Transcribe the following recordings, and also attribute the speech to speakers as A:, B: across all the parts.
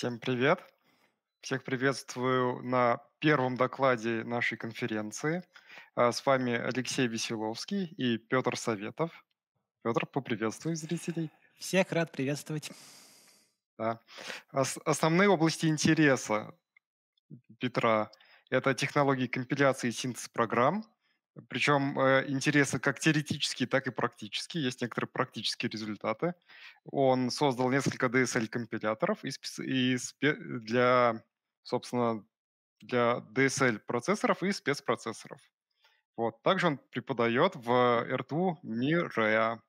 A: Всем привет. Всех приветствую на первом докладе нашей конференции. А, с вами Алексей Веселовский и Петр Советов. Петр, поприветствуй зрителей. Всех рад приветствовать. Да. Основные области интереса Петра – это технологии компиляции и синтез программ, причем э, интересы как теоретические, так и практические. Есть некоторые практические результаты. Он создал несколько DSL-компиляторов и для, собственно, для DSL-процессоров и спецпроцессоров. Вот. Также он преподает в РТУ МИРЭА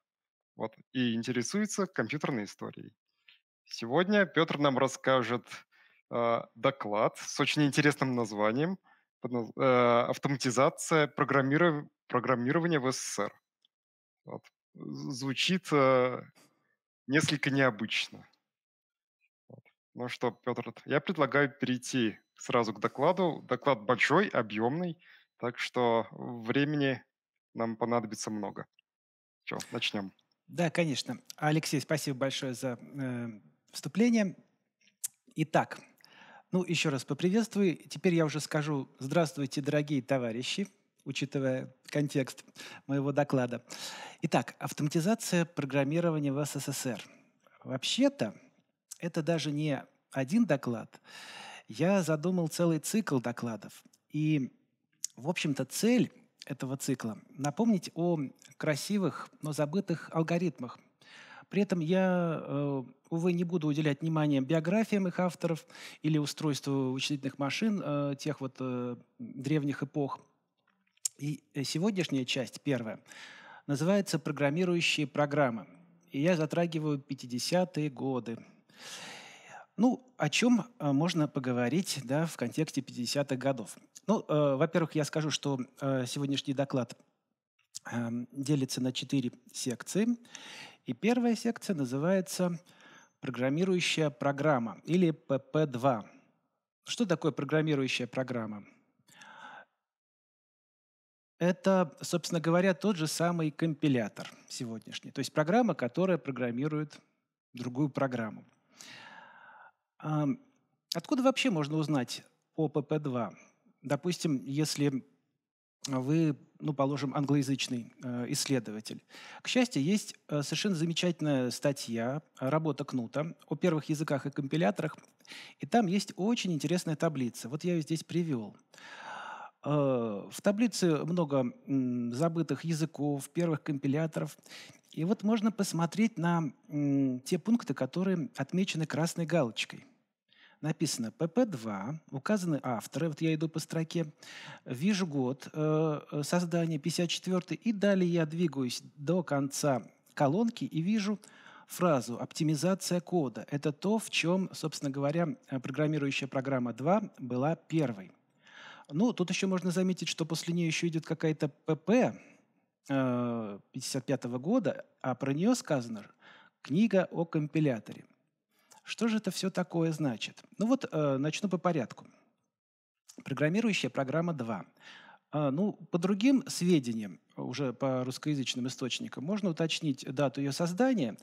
A: вот, и интересуется компьютерной историей. Сегодня Петр нам расскажет э, доклад с очень интересным названием – Э, автоматизация программирования в СССР. Вот. Звучит э, несколько необычно. Вот. Ну что, Петр, я предлагаю перейти сразу к докладу. Доклад большой, объемный, так что времени нам понадобится много. Все, начнем.
B: Да, конечно. Алексей, спасибо большое за э, вступление. Итак, ну, еще раз поприветствую. Теперь я уже скажу «Здравствуйте, дорогие товарищи», учитывая контекст моего доклада. Итак, автоматизация программирования в СССР. Вообще-то, это даже не один доклад. Я задумал целый цикл докладов. И, в общем-то, цель этого цикла – напомнить о красивых, но забытых алгоритмах – при этом я, э, увы, не буду уделять внимания биографиям их авторов или устройству вычислительных машин э, тех вот э, древних эпох. И сегодняшняя часть, первая, называется «Программирующие программы». И я затрагиваю 50-е годы. Ну, о чем можно поговорить да, в контексте 50-х годов? Ну, э, во-первых, я скажу, что э, сегодняшний доклад э, делится на четыре секции. И первая секция называется «Программирующая программа» или PP2. Что такое программирующая программа? Это, собственно говоря, тот же самый компилятор сегодняшний. То есть программа, которая программирует другую программу. Откуда вообще можно узнать о PP2? Допустим, если вы ну, положим, англоязычный э, исследователь. К счастью, есть э, совершенно замечательная статья, э, работа Кнута о первых языках и компиляторах, и там есть очень интересная таблица. Вот я ее здесь привел. В таблице много забытых языков, первых компиляторов. И вот можно посмотреть на те пункты, которые отмечены красной галочкой написано «ПП-2», указаны авторы, вот я иду по строке, вижу год э, э создания 54 и далее я двигаюсь до конца колонки и вижу фразу «оптимизация кода». Это то, в чем, собственно говоря, программирующая программа 2 была первой. Ну, тут еще можно заметить, что после нее еще идет какая-то ПП 55 э, года, а про нее сказано «Книга о компиляторе». Что же это все такое значит? Ну вот э, начну по порядку. Программирующая программа 2. А, ну, по другим сведениям, уже по русскоязычным источникам, можно уточнить дату ее создания.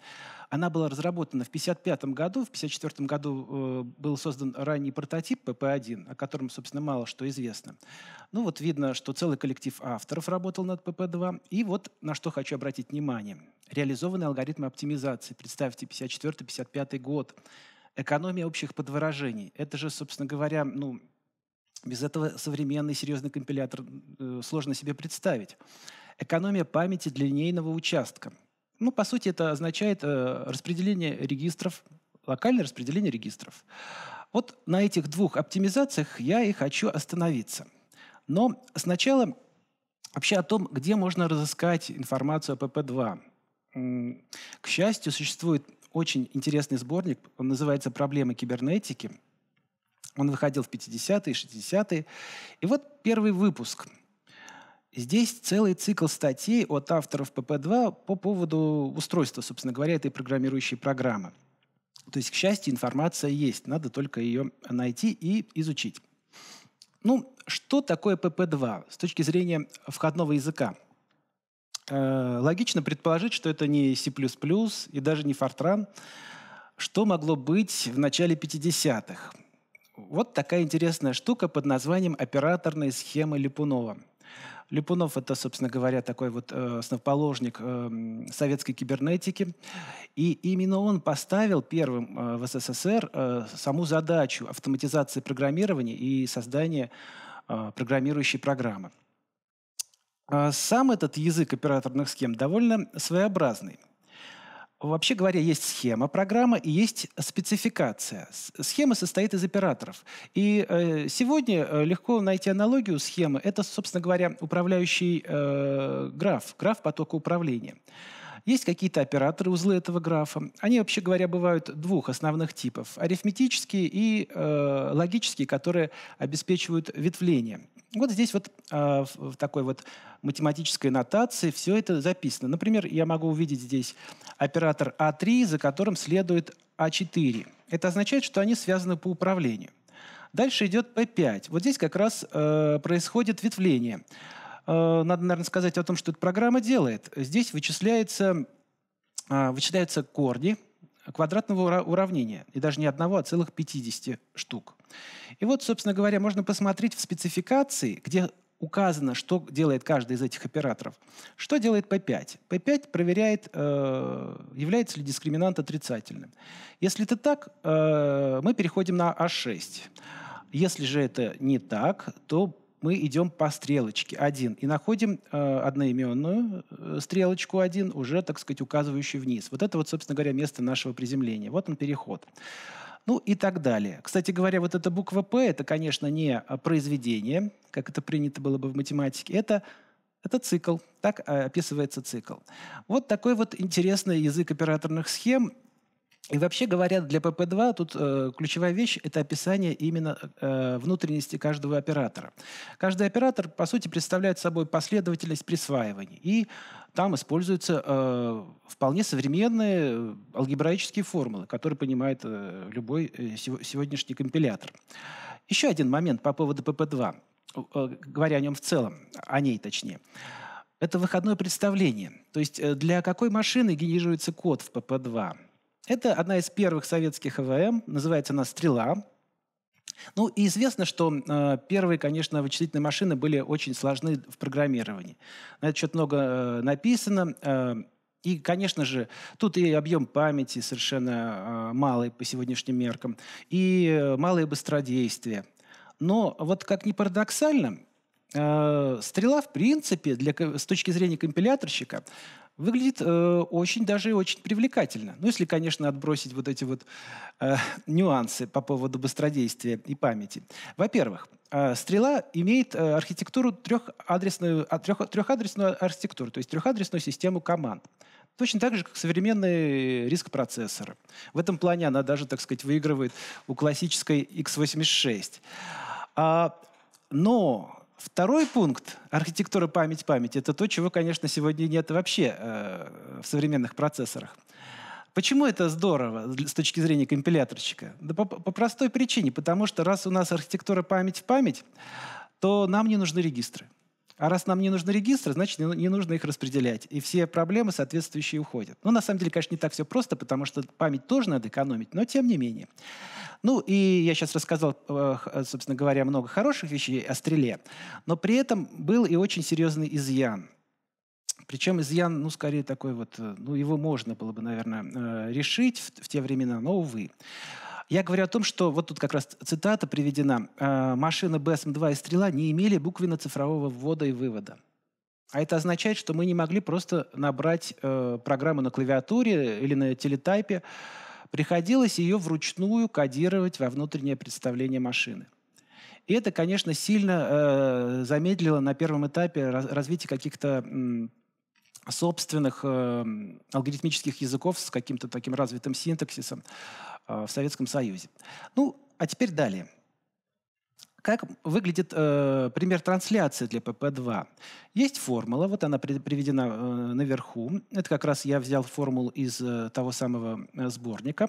B: Она была разработана в 1955 году. В 1954 году э, был создан ранний прототип ПП-1, о котором, собственно, мало что известно. Ну вот видно, что целый коллектив авторов работал над ПП-2. И вот на что хочу обратить внимание. Реализованы алгоритмы оптимизации. Представьте, 1954-1955 год. Экономия общих подворожений. Это же, собственно говоря, ну, без этого современный серьезный компилятор э, сложно себе представить. Экономия памяти для линейного участка. Ну, по сути, это означает э, распределение регистров, локальное распределение регистров. Вот на этих двух оптимизациях я и хочу остановиться. Но сначала вообще о том, где можно разыскать информацию о ПП-2. К счастью, существует очень интересный сборник, он называется «Проблемы кибернетики», он выходил в 50-е, 60-е. И вот первый выпуск. Здесь целый цикл статей от авторов ПП-2 по поводу устройства, собственно говоря, этой программирующей программы. То есть, к счастью, информация есть, надо только ее найти и изучить. Ну, что такое ПП-2 с точки зрения входного языка? Э, логично предположить, что это не C++ и даже не Fortran, что могло быть в начале 50-х. Вот такая интересная штука под названием операторные схемы Липунова. Липунов это, собственно говоря, такой вот э, основоположник э, советской кибернетики. И именно он поставил первым э, в СССР саму задачу автоматизации программирования и создания программирующей программы. Сам этот язык операторных схем довольно своеобразный. Вообще говоря, есть схема программы и есть спецификация. Схема состоит из операторов. И э, сегодня э, легко найти аналогию схемы. Это, собственно говоря, управляющий э, граф, граф потока управления. Есть какие-то операторы узлы этого графа. Они, вообще говоря, бывают двух основных типов. Арифметические и э, логические, которые обеспечивают ветвление. Вот здесь вот э, в такой вот математической нотации все это записано. Например, я могу увидеть здесь оператор А3, за которым следует А4. Это означает, что они связаны по управлению. Дальше идет P5. Вот здесь как раз э, происходит ветвление. Э, надо, наверное, сказать о том, что эта программа делает. Здесь вычисляется, э, вычисляются корни квадратного уравнения. И даже не одного, а целых 50 штук. И вот, собственно говоря, можно посмотреть в спецификации, где указано, что делает каждый из этих операторов. Что делает P5? P5 проверяет, э, является ли дискриминант отрицательным. Если это так, мы переходим на a а 6 Если же это не так, то мы идем по стрелочке 1 и находим э, одноименную э, стрелочку 1, уже, так сказать, указывающую вниз. Вот это вот, собственно говоря, место нашего приземления. Вот он переход. Ну и так далее. Кстати говоря, вот эта буква «П» — это, конечно, не а, произведение, как это принято было бы в математике, это это цикл. Так а, описывается цикл. Вот такой вот интересный язык операторных схем. И вообще говоря, для PP2 тут э, ключевая вещь – это описание именно э, внутренности каждого оператора. Каждый оператор, по сути, представляет собой последовательность присваиваний. И там используются э, вполне современные алгебраические формулы, которые понимает э, любой э, сегодняшний компилятор. Еще один момент по поводу PP2, э, говоря о нем в целом, о ней точнее это выходное представление. То есть э, для какой машины генерируется код в PP2? Это одна из первых советских ЭВМ, называется она «Стрела». Ну, и известно, что э, первые, конечно, вычислительные машины были очень сложны в программировании. На этот счет много э, написано. Э, и, конечно же, тут и объем памяти совершенно э, малый по сегодняшним меркам, и э, малое быстродействие. Но вот как ни парадоксально, э, стрела, в принципе, для, с точки зрения компиляторщика, выглядит э, очень даже и очень привлекательно. Ну, если, конечно, отбросить вот эти вот э, нюансы по поводу быстродействия и памяти. Во-первых, э, стрела имеет э, архитектуру трехадресную, а, трех, трехадресную архитектуру, то есть трехадресную систему команд. Точно так же, как современные риск процессоры. В этом плане она даже, так сказать, выигрывает у классической x86. А, но Второй пункт архитектура память-память – это то, чего, конечно, сегодня нет вообще э, в современных процессорах. Почему это здорово с точки зрения компиляторщика? Да по, по простой причине, потому что раз у нас архитектура память память, то нам не нужны регистры. А раз нам не нужны регистры, значит, не нужно их распределять. И все проблемы соответствующие уходят. Ну, на самом деле, конечно, не так все просто, потому что память тоже надо экономить, но тем не менее. Ну, и я сейчас рассказал, э, э, собственно говоря, много хороших вещей о стреле, но при этом был и очень серьезный изъян. Причем изъян, ну, скорее такой вот, э, ну, его можно было бы, наверное, решить в, в те времена, но, увы. Я говорю о том, что вот тут как раз цитата приведена. машины бсм БСМ-2 и «Стрела» не имели буквенно-цифрового ввода и вывода». А это означает, что мы не могли просто набрать э, программу на клавиатуре или на телетайпе, Приходилось ее вручную кодировать во внутреннее представление машины. И это, конечно, сильно э, замедлило на первом этапе развитие каких-то собственных э, алгоритмических языков с каким-то таким развитым синтаксисом э, в Советском Союзе. Ну, а теперь далее. Как выглядит э, пример трансляции для PP2? Есть формула, вот она приведена э, наверху. Это как раз я взял формулу из э, того самого э, сборника.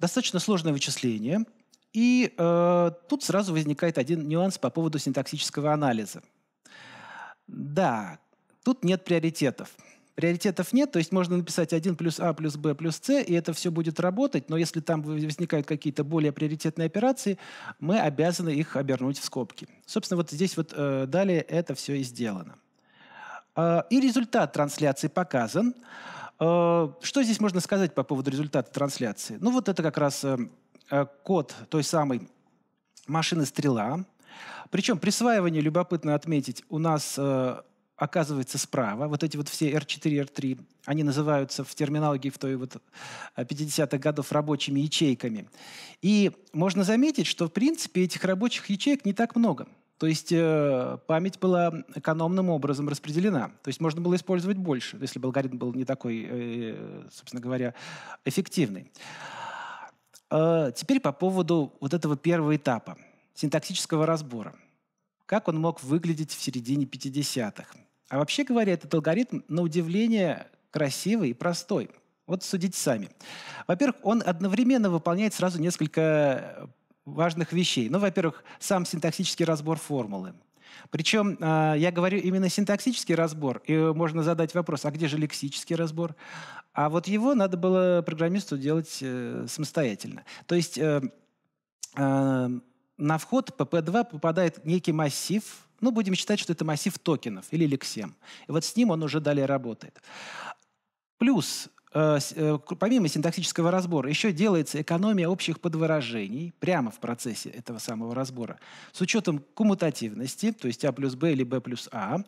B: Достаточно сложное вычисление. И э, тут сразу возникает один нюанс по поводу синтаксического анализа. Да, тут нет приоритетов. Приоритетов нет, то есть можно написать 1 плюс А плюс Б плюс С, и это все будет работать, но если там возникают какие-то более приоритетные операции, мы обязаны их обернуть в скобки. Собственно, вот здесь вот э, далее это все и сделано. Э, и результат трансляции показан. Э, что здесь можно сказать по поводу результата трансляции? Ну вот это как раз э, э код той самой машины «Стрела», причем присваивание, любопытно отметить, у нас э, оказывается справа. Вот эти вот все R4, R3, они называются в терминологии в той вот 50-х э, годов рабочими ячейками. И можно заметить, что в принципе этих рабочих ячеек не так много. То есть э, память была экономным образом распределена. То есть можно было использовать больше, если бы алгоритм был не такой, э, собственно говоря, эффективный. Э, теперь по поводу вот этого первого этапа синтаксического разбора. Как он мог выглядеть в середине 50-х? А вообще говоря, этот алгоритм, на удивление, красивый и простой. Вот судите сами. Во-первых, он одновременно выполняет сразу несколько э, важных вещей. Ну, во-первых, сам синтаксический разбор формулы. Причем а, я говорю именно синтаксический разбор, и можно задать вопрос, а где же лексический разбор? А вот его надо было программисту делать э, самостоятельно. То есть э, на вход PP2 попадает некий массив, ну, будем считать, что это массив токенов или лексем. И вот с ним он уже далее работает. Плюс э, э, помимо синтаксического разбора, еще делается экономия общих подвыражений прямо в процессе этого самого разбора с учетом коммутативности, то есть А плюс Б или Б плюс А.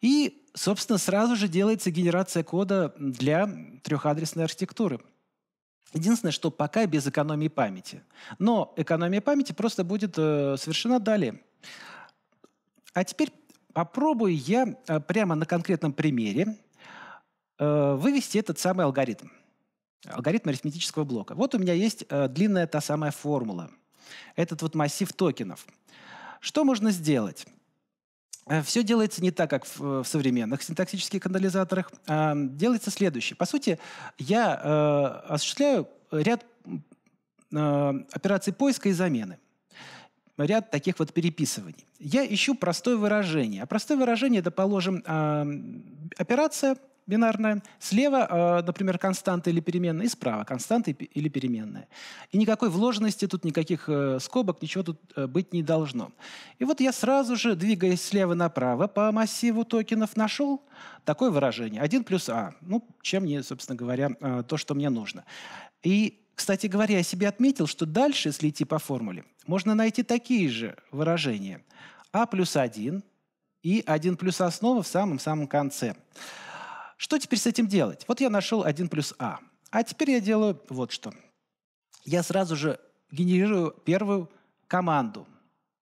B: И, собственно, сразу же делается генерация кода для трехадресной архитектуры – Единственное, что пока без экономии памяти. Но экономия памяти просто будет э, совершена далее. А теперь попробую я э, прямо на конкретном примере э, вывести этот самый алгоритм. Алгоритм арифметического блока. Вот у меня есть э, длинная та самая формула. Этот вот массив токенов. Что можно сделать? Э, все делается не так, как в, э, современных синтаксических катализаторах. делается следующее. По сути, я э, осуществляю ряд операций поиска и замены ряд таких вот переписываний. Я ищу простое выражение. А простое выражение это, положим, операция бинарная, слева, э, например, константа или переменная, и справа константа или переменная. И никакой вложенности тут, никаких э, скобок, ничего тут э, быть не должно. И вот я сразу же, двигаясь слева направо по массиву токенов, нашел такое выражение. 1 плюс А. Ну, чем мне, собственно говоря, то, что мне нужно. И кстати говоря, я себе отметил, что дальше, если идти по формуле, можно найти такие же выражения. А плюс 1 и 1 плюс А снова в самом-самом конце. Что теперь с этим делать? Вот я нашел 1 плюс А. А теперь я делаю вот что. Я сразу же генерирую первую команду.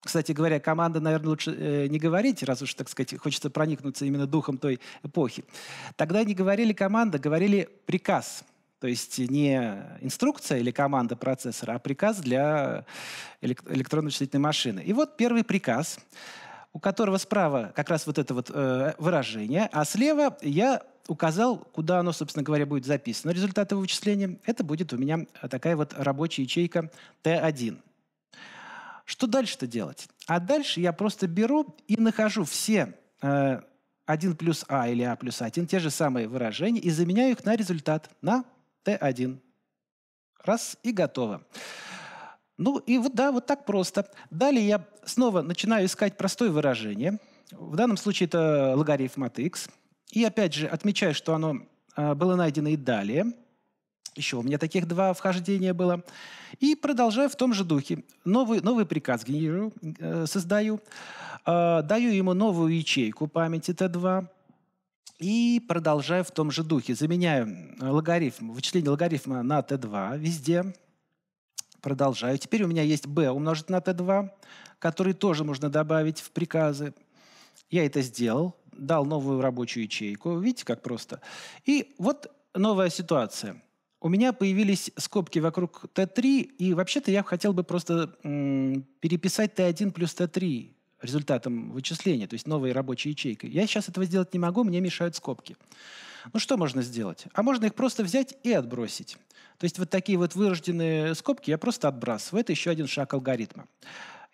B: Кстати говоря, команда, наверное, лучше э, не говорить, раз уж, так сказать, хочется проникнуться именно духом той эпохи. Тогда не говорили команда, говорили приказ. То есть не инструкция или команда процессора, а приказ для электронно вычислительной машины. И вот первый приказ, у которого справа как раз вот это вот э, выражение, а слева я указал, куда оно, собственно говоря, будет записано, результат его вычисления. Это будет у меня э, такая вот рабочая ячейка T1. Что дальше-то делать? А дальше я просто беру и нахожу все э, 1 плюс А или А плюс 1, те же самые выражения, и заменяю их на результат, на Т1. Раз и готово. Ну и вот да, вот так просто. Далее я снова начинаю искать простое выражение. В данном случае это логарифм от x – и опять же, отмечаю, что оно а, было найдено и далее. Еще у меня таких два вхождения было. И продолжаю в том же духе. Новый, новый приказ генерирую, э, создаю. А, даю ему новую ячейку памяти Т2. И продолжаю в том же духе. Заменяю э, логарифм, вычисление логарифма на Т2 везде. Продолжаю. Теперь у меня есть b умножить на Т2, который тоже можно добавить в приказы. Я это сделал дал новую рабочую ячейку. Видите, как просто? И вот новая ситуация. У меня появились скобки вокруг Т3, и вообще-то я хотел бы просто м- переписать Т1 плюс Т3 результатом вычисления, то есть новой рабочей ячейкой. Я сейчас этого сделать не могу, мне мешают скобки. Ну что можно сделать? А можно их просто взять и отбросить. То есть вот такие вот вырожденные скобки я просто отбрасываю. Это еще один шаг алгоритма.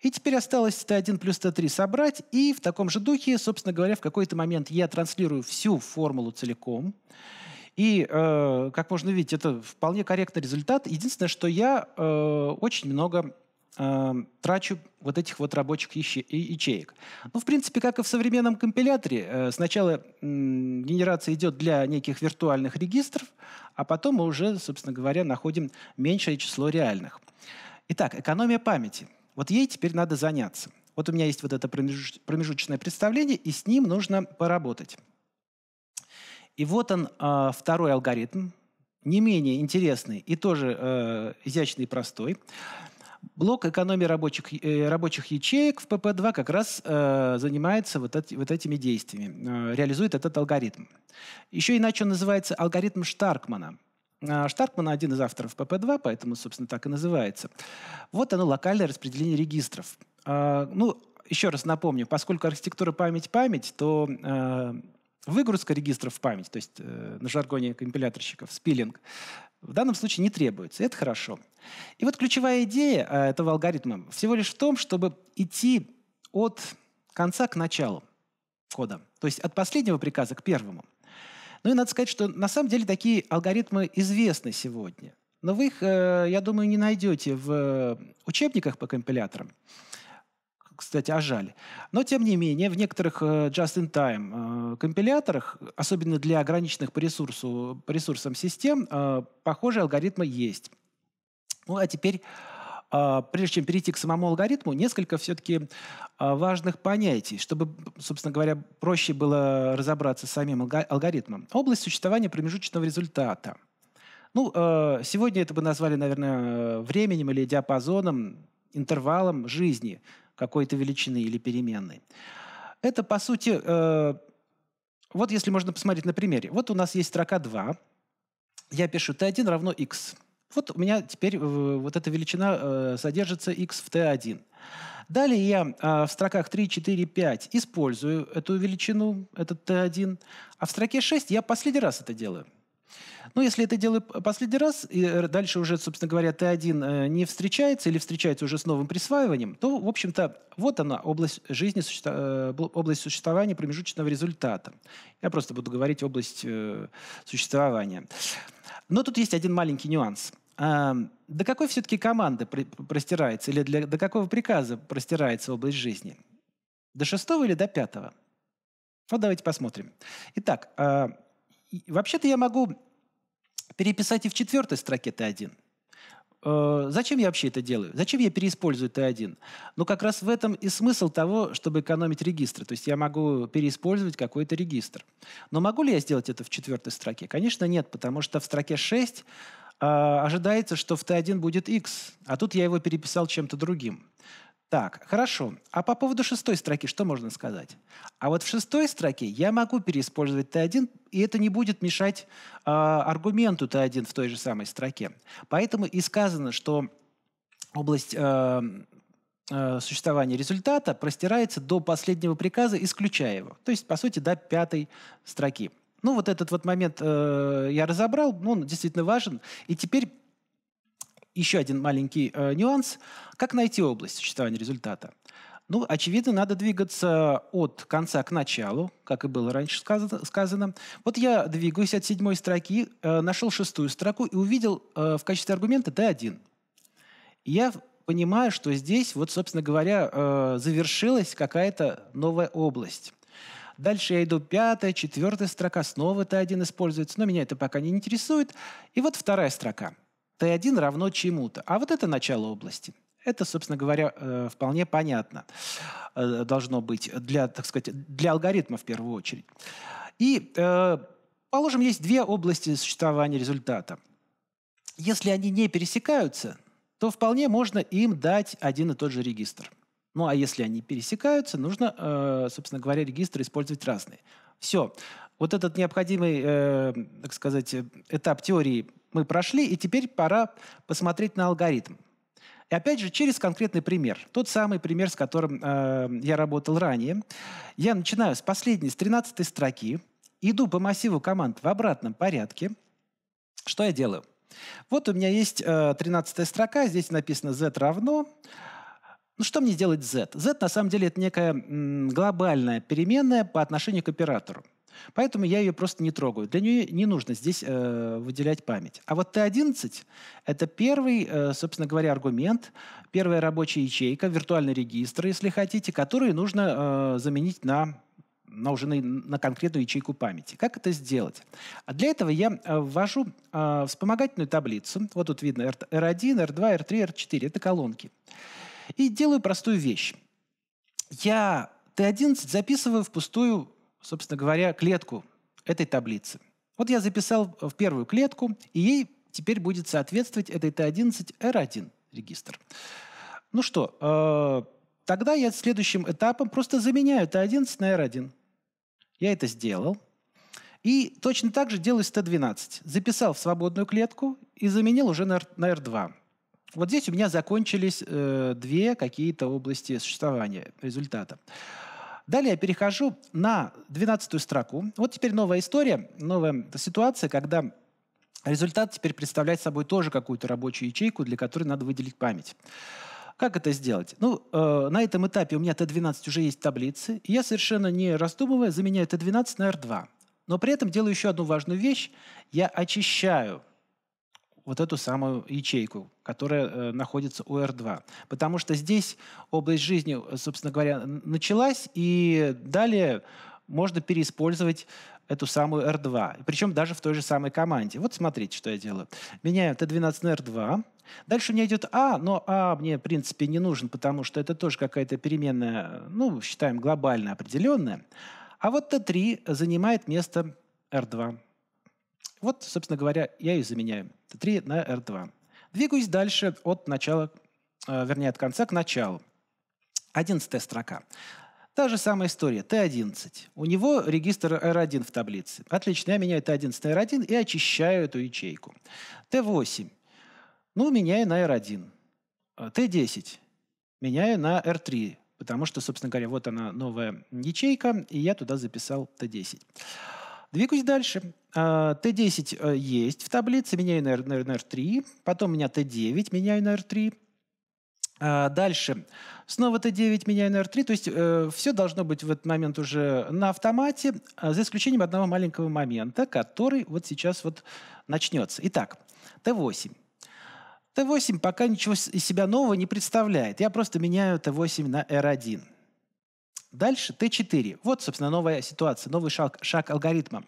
B: И теперь осталось Т1 плюс Т3 собрать, и в таком же духе, собственно говоря, в какой-то момент я транслирую всю формулу целиком. И, э, как можно видеть, это вполне корректный результат. Единственное, что я э, очень много э, трачу вот этих вот рабочих яще- ячеек. Ну, в принципе, как и в современном компиляторе, э, сначала генерация идет для неких виртуальных регистров, а потом мы уже, собственно говоря, находим меньшее число реальных. Итак, экономия памяти – вот ей теперь надо заняться. Вот у меня есть вот это промежуточное представление, и с ним нужно поработать. И вот он, а, второй алгоритм, не менее интересный и тоже э, изящный и простой. Блок экономии рабочих, э, рабочих ячеек в ПП-2 как раз э, занимается вот, эти, вот этими действиями, реализует этот алгоритм. Еще иначе он называется алгоритм Штаркмана – а, Штаркман один из авторов ПП-2, поэтому, собственно, так и называется. Вот оно, локальное распределение регистров. А, ну, еще раз напомню, поскольку архитектура память-память, то а, выгрузка регистров в память, то есть э, на жаргоне компиляторщиков, спиллинг, в данном случае не требуется. Это хорошо. И вот ключевая идея этого алгоритма всего лишь в том, чтобы идти от конца к началу кода. То есть от последнего приказа к первому. Ну и надо сказать, что на самом деле такие алгоритмы известны сегодня. Но вы их, э, я думаю, не найдете в э, учебниках по компиляторам. Кстати, а жаль. Но, тем не менее, в некоторых э, just-in-time компиляторах, особенно для ограниченных по, ресурсу, по ресурсам систем, похожие алгоритмы есть. Ну, а теперь а, прежде чем перейти к самому алгоритму, несколько все-таки а, важных понятий, чтобы, собственно говоря, проще было разобраться с самим алгоритмом. Область существования промежуточного результата. Ну, а, сегодня это бы назвали, наверное, временем или диапазоном, интервалом жизни какой-то величины или переменной. Это, по сути, э, вот если можно посмотреть на примере. Вот у нас есть строка 2. Я пишу t1 равно x. Вот у меня теперь э, вот эта величина э, содержится x в t1. Далее я а, в строках 3, 4, 5 использую эту величину, этот t1, а в строке 6 я последний раз это делаю. Ну, если это делаю последний раз, и э, дальше уже, собственно говоря, Т1 не встречается или встречается уже с новым присваиванием, то, в общем-то, вот она, область жизни, область существования промежуточного результата. Я просто буду говорить область существования. Но тут есть один маленький нюанс – до какой все-таки команды простирается, или для, до какого приказа простирается область жизни? До шестого или до пятого? Вот давайте посмотрим. Итак, а, вообще-то я могу переписать и в четвертой строке Т1. Э, зачем я вообще это делаю? Зачем я переиспользую Т1? Ну, как раз в этом и смысл того, чтобы экономить регистры. То есть я могу переиспользовать какой-то регистр. Но могу ли я сделать это в четвертой строке? Конечно, нет, потому что в строке 6 а, ожидается, что в Т1 будет x, а тут я его переписал чем-то другим. Так, хорошо. А по поводу шестой строки что можно сказать? А вот в шестой строке я могу переиспользовать Т1, и это не будет мешать э, аргументу Т1 в той же самой строке. Поэтому и сказано, что область э, э, существования результата простирается до последнего приказа, исключая его. То есть, по сути, до пятой строки. Ну, вот этот вот момент э, я разобрал, ну, он действительно важен. И теперь еще один маленький э, нюанс. Как найти область существования результата? Ну, очевидно, надо двигаться от конца к началу, как и было раньше сказано. Вот я двигаюсь от седьмой строки, э, нашел шестую строку и увидел э, в качестве аргумента D1. я понимаю, что здесь, вот, собственно говоря, э, завершилась какая-то новая область. Дальше я иду пятая, четвертая строка, снова Т1 используется, но меня это пока не интересует. И вот вторая строка. Т1 равно чему-то. А вот это начало области. Это, собственно говоря, э, вполне понятно э, должно быть для, так сказать, для алгоритма в первую очередь. И, э, положим, есть две области существования результата. Если они не пересекаются, то вполне можно им дать один и тот же регистр – ну а если они пересекаются, нужно, э, собственно говоря, регистры использовать разные. Все. Вот этот необходимый, э, так сказать, э, этап теории мы прошли, и теперь пора посмотреть на алгоритм. И опять же, через конкретный пример. Тот самый пример, с которым э, я работал ранее. Я начинаю с последней, с 13 строки, иду по массиву команд в обратном порядке. Что я делаю? Вот у меня есть э, 13 строка, здесь написано z равно ну что мне сделать Z? Z на самом деле это некая м, глобальная переменная по отношению к оператору. Поэтому я ее просто не трогаю. Для нее не нужно здесь э, выделять память. А вот t — это первый, э, собственно говоря, аргумент, первая рабочая ячейка, виртуальный регистр, если хотите, который нужно э, заменить на на уже на, на конкретную ячейку памяти. Как это сделать? А для этого я э, ввожу э, вспомогательную таблицу. Вот тут видно R1, R2, R3, R4. Это колонки и делаю простую вещь. Я Т11 записываю в пустую, собственно говоря, клетку этой таблицы. Вот я записал в первую клетку, и ей теперь будет соответствовать этой Т11 R1 регистр. Ну что, э, тогда я следующим этапом просто заменяю Т11 на R1. Я это сделал. И точно так же делаю с Т12. Записал в свободную клетку и заменил уже на, R, на R2. Вот здесь у меня закончились э, две какие-то области существования результата. Далее я перехожу на 12 строку. Вот теперь новая история, новая ситуация, когда результат теперь представляет собой тоже какую-то рабочую ячейку, для которой надо выделить память. Как это сделать? Ну, э, на этом этапе у меня Т12 уже есть таблицы, и я совершенно не раздумывая заменяю Т12 на R2. Но при этом делаю еще одну важную вещь. Я очищаю вот эту самую ячейку, которая э, находится у R2. Потому что здесь область жизни, э, собственно говоря, началась, и далее можно переиспользовать эту самую R2. Причем даже в той же самой команде. Вот смотрите, что я делаю. Меняю t 12 на R2. Дальше у меня идет А, но А мне, в принципе, не нужен, потому что это тоже какая-то переменная, э, ну, считаем, глобально определенная. А вот Т3 занимает место R2. Вот, собственно говоря, я ее заменяю Т3 на R2. Двигаюсь дальше от начала, э, вернее, от конца к началу. 11 строка. Та же самая история. Т11. У него регистр R1 в таблице. Отлично, я меняю Т11 на R1 и очищаю эту ячейку. Т8. Ну, меняю на R1. Т10. Меняю на R3. Потому что, собственно говоря, вот она новая ячейка, и я туда записал Т10. Двигаюсь дальше. А, Т10 э, есть в таблице, меняю на, R3, потом у меня Т9, меняю на R3, а, Дальше. Снова Т9 меняю на R3. То есть э, все должно быть в этот момент уже на автомате, а, за исключением одного маленького момента, который вот сейчас вот начнется. Итак, Т8. Т8 пока ничего из себя нового не представляет. Я просто меняю Т8 на R1. Дальше Т4. Вот, собственно, новая ситуация, новый шаг, шаг алгоритма.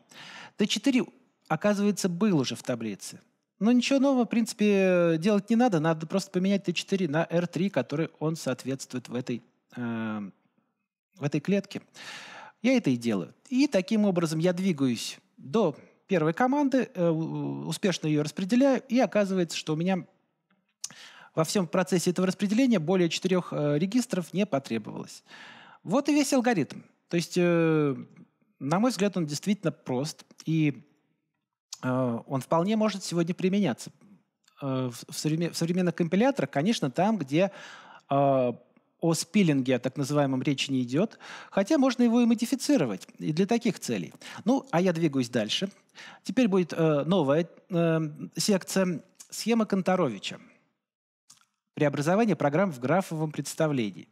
B: Т4, оказывается, был уже в таблице. Но ничего нового, в принципе, делать не надо. Надо просто поменять Т4 на R3, который он соответствует в этой, э, в этой клетке. Я это и делаю. И таким образом я двигаюсь до первой команды, э, успешно ее распределяю, и оказывается, что у меня во всем процессе этого распределения более четырех э, регистров не потребовалось. Вот и весь алгоритм. То есть э, на мой взгляд, он действительно прост, и э, он вполне может сегодня применяться. Э, в, в, современ, в современных компиляторах, конечно, там, где э, о спиллинге, о так называемом, речи не идет, хотя можно его и модифицировать и для таких целей. Ну, а я двигаюсь дальше. Теперь будет э, новая э, секция «Схема Конторовича. Преобразование программ в графовом представлении».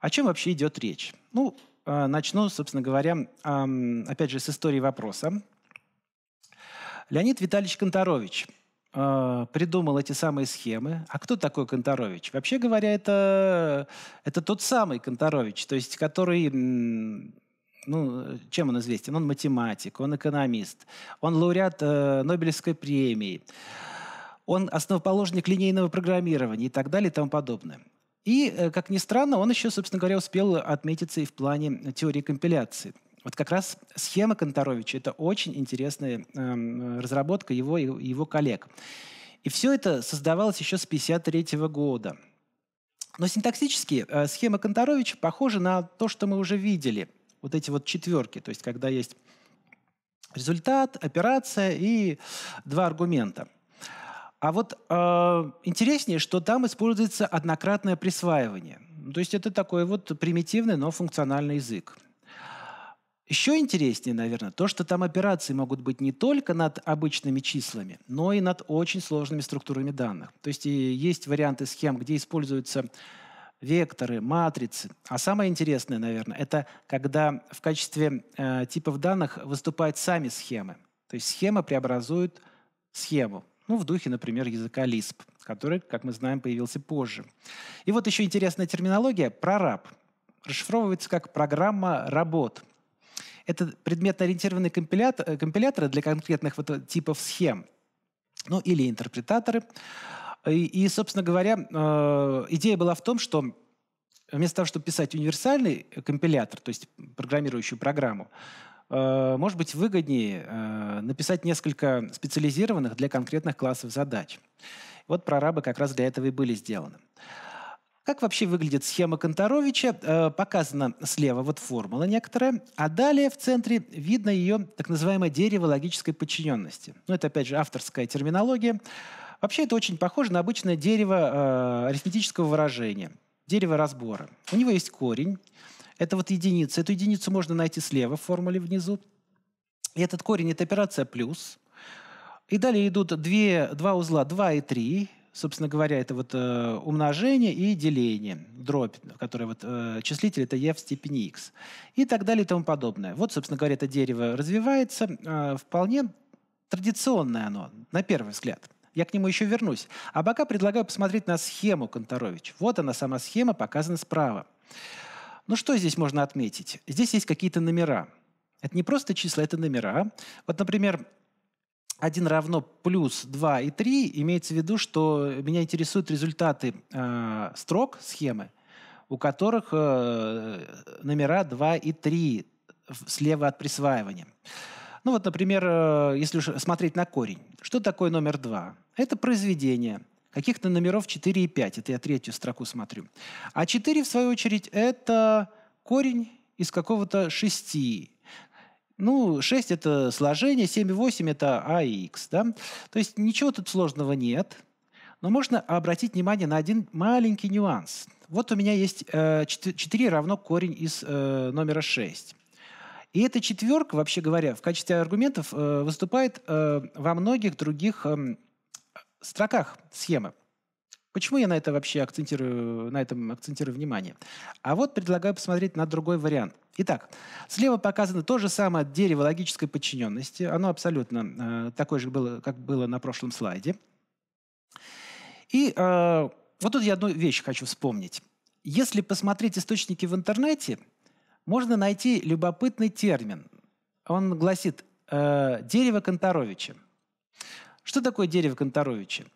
B: О чем вообще идет речь? Ну, Э, начну, собственно говоря, опять же, с истории вопроса. Леонид Витальевич Конторович э, придумал эти самые схемы. А кто такой Конторович? Вообще говоря, это, это тот самый Конторович, то есть который ну, чем он известен? Он математик, он экономист, он лауреат э, Нобелевской премии, он основоположник линейного программирования и так далее и тому подобное. И, э, как ни странно, он еще, собственно говоря, успел отметиться и в плане теории компиляции. Вот как раз схема Конторовича – это очень интересная э, разработка его и его коллег. И все это создавалось еще с 1953 года. Но синтаксически э, схема Конторовича похожа на то, что мы уже видели. Вот эти вот четверки, то есть когда есть результат, операция и два аргумента – а вот э, интереснее, что там используется однократное присваивание. Ну, то есть это такой вот примитивный, но функциональный язык. Еще интереснее, наверное, то, что там операции могут быть не только над обычными числами, но и над очень сложными структурами данных. То есть есть варианты схем, где используются векторы, матрицы. А самое интересное, наверное, это когда в качестве э, типов данных выступают сами схемы. То есть схема преобразует схему. Ну, в духе, например, языка Lisp, который, как мы знаем, появился позже. И вот еще интересная терминология – прораб. Расшифровывается как программа работ. Это предметно-ориентированные компилятор, э, компиляторы для конкретных вот э, типов схем. Ну, или интерпретаторы. И, и собственно говоря, э, идея была в том, что вместо того, чтобы писать универсальный компилятор, то есть программирующую программу, Э, может быть выгоднее э, написать несколько специализированных для конкретных классов задач. Вот прорабы как раз для этого и были сделаны. Как вообще выглядит схема Конторовича? Э, показана слева вот формула некоторая, а далее в центре видно ее так называемое дерево логической подчиненности. Ну, это, опять же, авторская терминология. Вообще это очень похоже на обычное дерево арифметического выражения, дерево разбора. У него есть корень, это вот единица. Эту единицу можно найти слева в формуле внизу. И этот корень – это операция плюс. И далее идут две, два узла 2 и 3. Собственно говоря, это вот э, умножение и деление, дробь, которая вот э, числитель это e в степени x и так далее и тому подобное. Вот, собственно говоря, это дерево развивается э, вполне традиционное оно на первый взгляд. Я к нему еще вернусь. А пока предлагаю посмотреть на схему Конторович. Вот она сама схема, показана справа. Ну что здесь можно отметить? Здесь есть какие-то номера. Это не просто числа, это номера. Вот, например, 1 равно плюс 2 и 3 имеется в виду, что меня интересуют результаты э, строк схемы, у которых э, номера 2 и 3 слева от присваивания. Ну вот, например, э, если уж смотреть на корень, что такое номер 2? Это произведение – каких-то номеров 4 и 5. Это я третью строку смотрю. А 4, в свою очередь, это корень из какого-то 6. Ну, 6 – это сложение, 7 и 8 – это а и х, Да? То есть ничего тут сложного нет. Но можно обратить внимание на один маленький нюанс. Вот у меня есть э, 4 равно корень из э, номера 6. И эта четверка, вообще говоря, в качестве аргументов э, выступает э, во многих других эм, строках схемы. Почему я на это вообще акцентирую, на этом акцентирую внимание? А вот предлагаю посмотреть на другой вариант. Итак, слева показано то же самое дерево логической подчиненности. Оно абсолютно э, такое же было, как было на прошлом слайде. И э, вот тут я одну вещь хочу вспомнить. Если посмотреть источники в интернете, можно найти любопытный термин. Он гласит э, «дерево Конторовича». Что такое дерево Конторовича?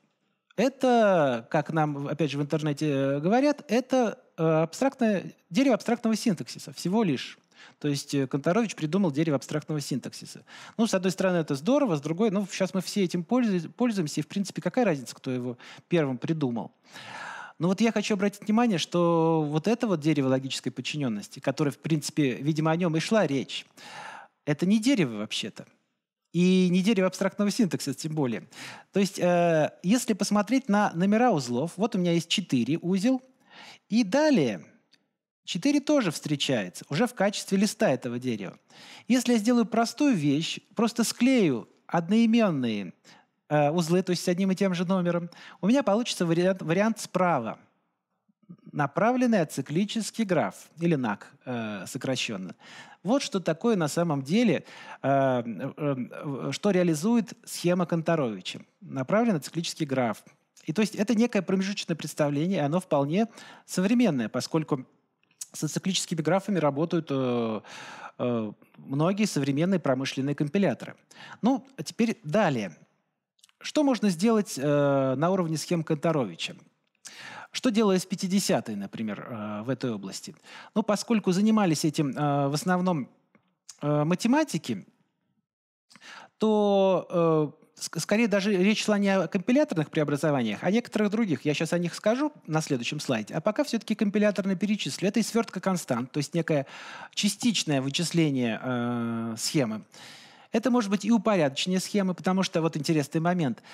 B: Это, как нам, опять же, в интернете э, говорят, это э, абстрактное, дерево абстрактного синтаксиса, всего лишь. То есть э, Конторович придумал дерево абстрактного синтаксиса. Ну, с одной стороны, это здорово, с другой, ну, сейчас мы все этим пользуемся, и, в принципе, какая разница, кто его первым придумал. Но ну, вот я хочу обратить внимание, что вот это вот дерево логической подчиненности, которое, в принципе, видимо, о нем и шла речь, это не дерево вообще-то и не дерево абстрактного синтаксиса, тем более. То есть, э, если посмотреть на номера узлов, вот у меня есть 4 узел, и далее 4 тоже встречается, уже в качестве листа этого дерева. Если я сделаю простую вещь, просто склею одноименные э, узлы, то есть с одним и тем же номером, у меня получится вариант, вариант справа – направленный ациклический граф, или НАК э, сокращенно. Вот что такое на самом деле, э, э, что реализует схема Конторовича. Направленный ациклический граф. И то есть это некое промежуточное представление, и оно вполне современное, поскольку с ациклическими графами работают э, э, многие современные промышленные компиляторы. Ну, а теперь далее. Что можно сделать э, на уровне схем Конторовича? Что делалось в 50-е, например, э, в этой области? Ну, поскольку занимались этим э, в основном э, математики, то скорее даже речь шла не о компиляторных преобразованиях, а о некоторых других. Я сейчас о них скажу на следующем слайде. А пока все-таки компиляторные перечислю. Это и свертка констант, то есть некое частичное вычисление э, схемы. Это может быть и упорядочение схемы, потому что вот интересный момент –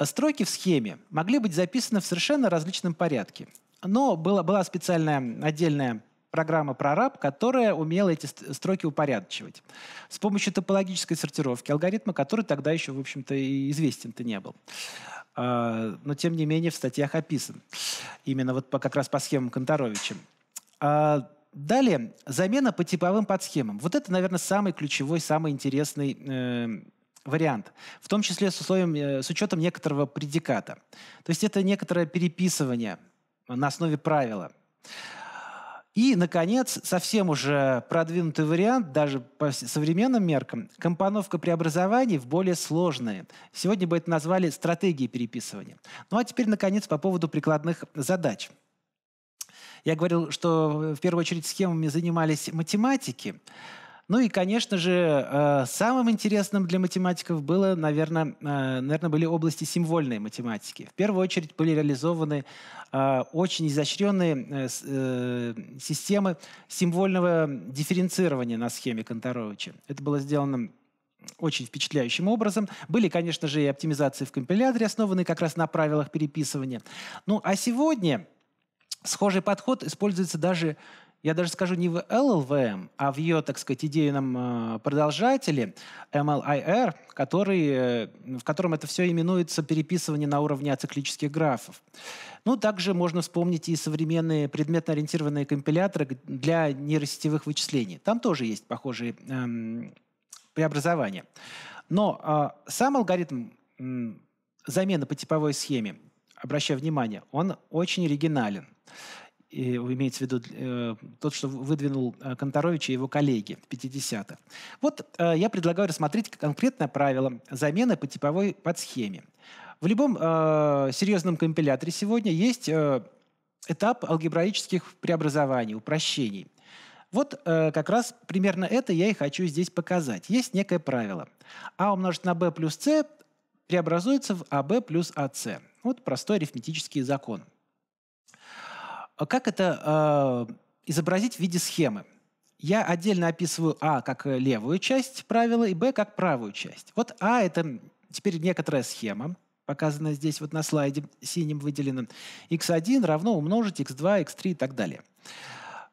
B: а строки в схеме могли быть записаны в совершенно различном порядке. Но была, была специальная отдельная программа прораб, которая умела эти строки упорядочивать с помощью топологической сортировки алгоритма, который тогда еще, в общем-то, и известен-то не был. А, но, тем не менее, в статьях описан. Именно вот по, как раз по схемам Конторовича. А, далее, замена по типовым подсхемам. Вот это, наверное, самый ключевой, самый интересный э, вариант, в том числе с, условием, э, с учетом некоторого предиката. То есть это некоторое переписывание на основе правила. И, наконец, совсем уже продвинутый вариант, даже по современным меркам, компоновка преобразований в более сложные. Сегодня бы это назвали стратегии переписывания. Ну а теперь, наконец, по поводу прикладных задач. Я говорил, что э, в первую очередь схемами занимались математики, ну и, конечно же, э, самым интересным для математиков было, наверное, э, наверное, были области символьной математики. В первую очередь были реализованы э, очень изощренные системы символьного дифференцирования на схеме Конторовича. Это было сделано очень впечатляющим образом. Были, конечно же, и оптимизации в компиляторе, основанные как раз на правилах переписывания. Ну, а сегодня схожий подход используется даже я даже скажу не в LLVM, а в ее, так сказать, идейном э, продолжателе MLIR, а который, э, в котором это все именуется переписывание на уровне ациклических графов. Ну, также можно вспомнить и современные предметно-ориентированные компиляторы для нейросетевых вычислений. Там тоже есть похожие эм, преобразования. Но э, сам алгоритм э, замены по типовой схеме, обращая внимание, он очень оригинален и, имеется в виду э, тот, что выдвинул э, Конторович и его коллеги в 50-х. Вот э, я предлагаю рассмотреть конкретное правило замены по типовой подсхеме. В любом э, серьезном компиляторе сегодня есть э, этап алгебраических преобразований, упрощений. Вот э, как раз примерно это я и хочу здесь показать. Есть некое правило. А умножить на b плюс c преобразуется в АБ плюс АС. Вот простой арифметический закон – а как это э, изобразить в виде схемы? Я отдельно описываю А как левую часть правила и Б как правую часть. Вот А — это теперь некоторая схема, показанная здесь вот на слайде, синим выделена. x1 равно умножить x2, x3 и так далее.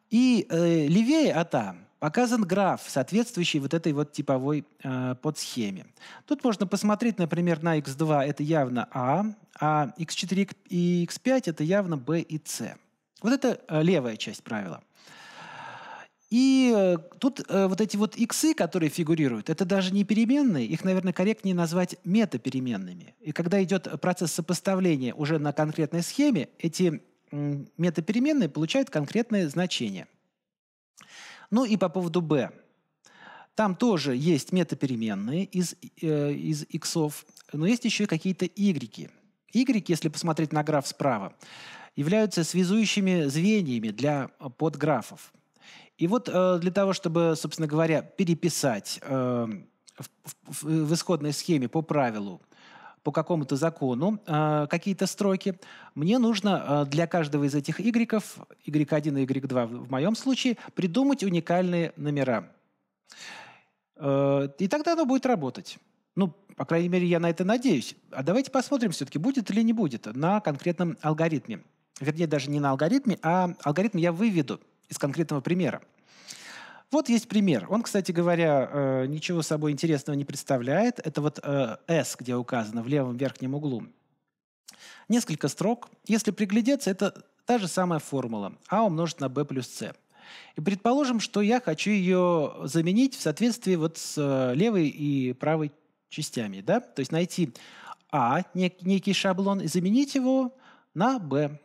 B: И э, левее от А показан граф, соответствующий вот этой вот типовой э, подсхеме. Тут можно посмотреть, например, на x2 это явно А, а x4 и x5 это явно B и C. Вот это э, левая часть правила. И э, тут э, вот эти вот иксы, которые фигурируют, это даже не переменные, их, наверное, корректнее назвать метапеременными. И когда идет процесс сопоставления уже на конкретной схеме, эти э, метапеременные получают конкретное значение. Ну и по поводу b. Там тоже есть метапеременные из, э, из иксов, но есть еще и какие-то y. Y, если посмотреть на граф справа, являются связующими звеньями для э, подграфов. И вот э, для того, чтобы, собственно говоря, переписать э, в исходной схеме по правилу по какому-то закону какие-то строки, мне нужно для каждого из этих y, y1 и y2 в, моем случае, придумать уникальные номера. и тогда оно будет работать. Ну, по крайней мере, я на это надеюсь. А давайте посмотрим все-таки, будет или не будет на конкретном алгоритме вернее, даже не на алгоритме, а алгоритм я выведу из конкретного примера. Вот есть пример. Он, кстати говоря, э, ничего собой интересного не представляет. Это вот э, S, где указано в левом верхнем углу. Несколько строк. Если приглядеться, это та же самая формула. А умножить на B плюс C. И предположим, что я хочу ее заменить в соответствии вот с э, левой и правой частями. Да? То есть найти А, некий шаблон, и заменить его на B.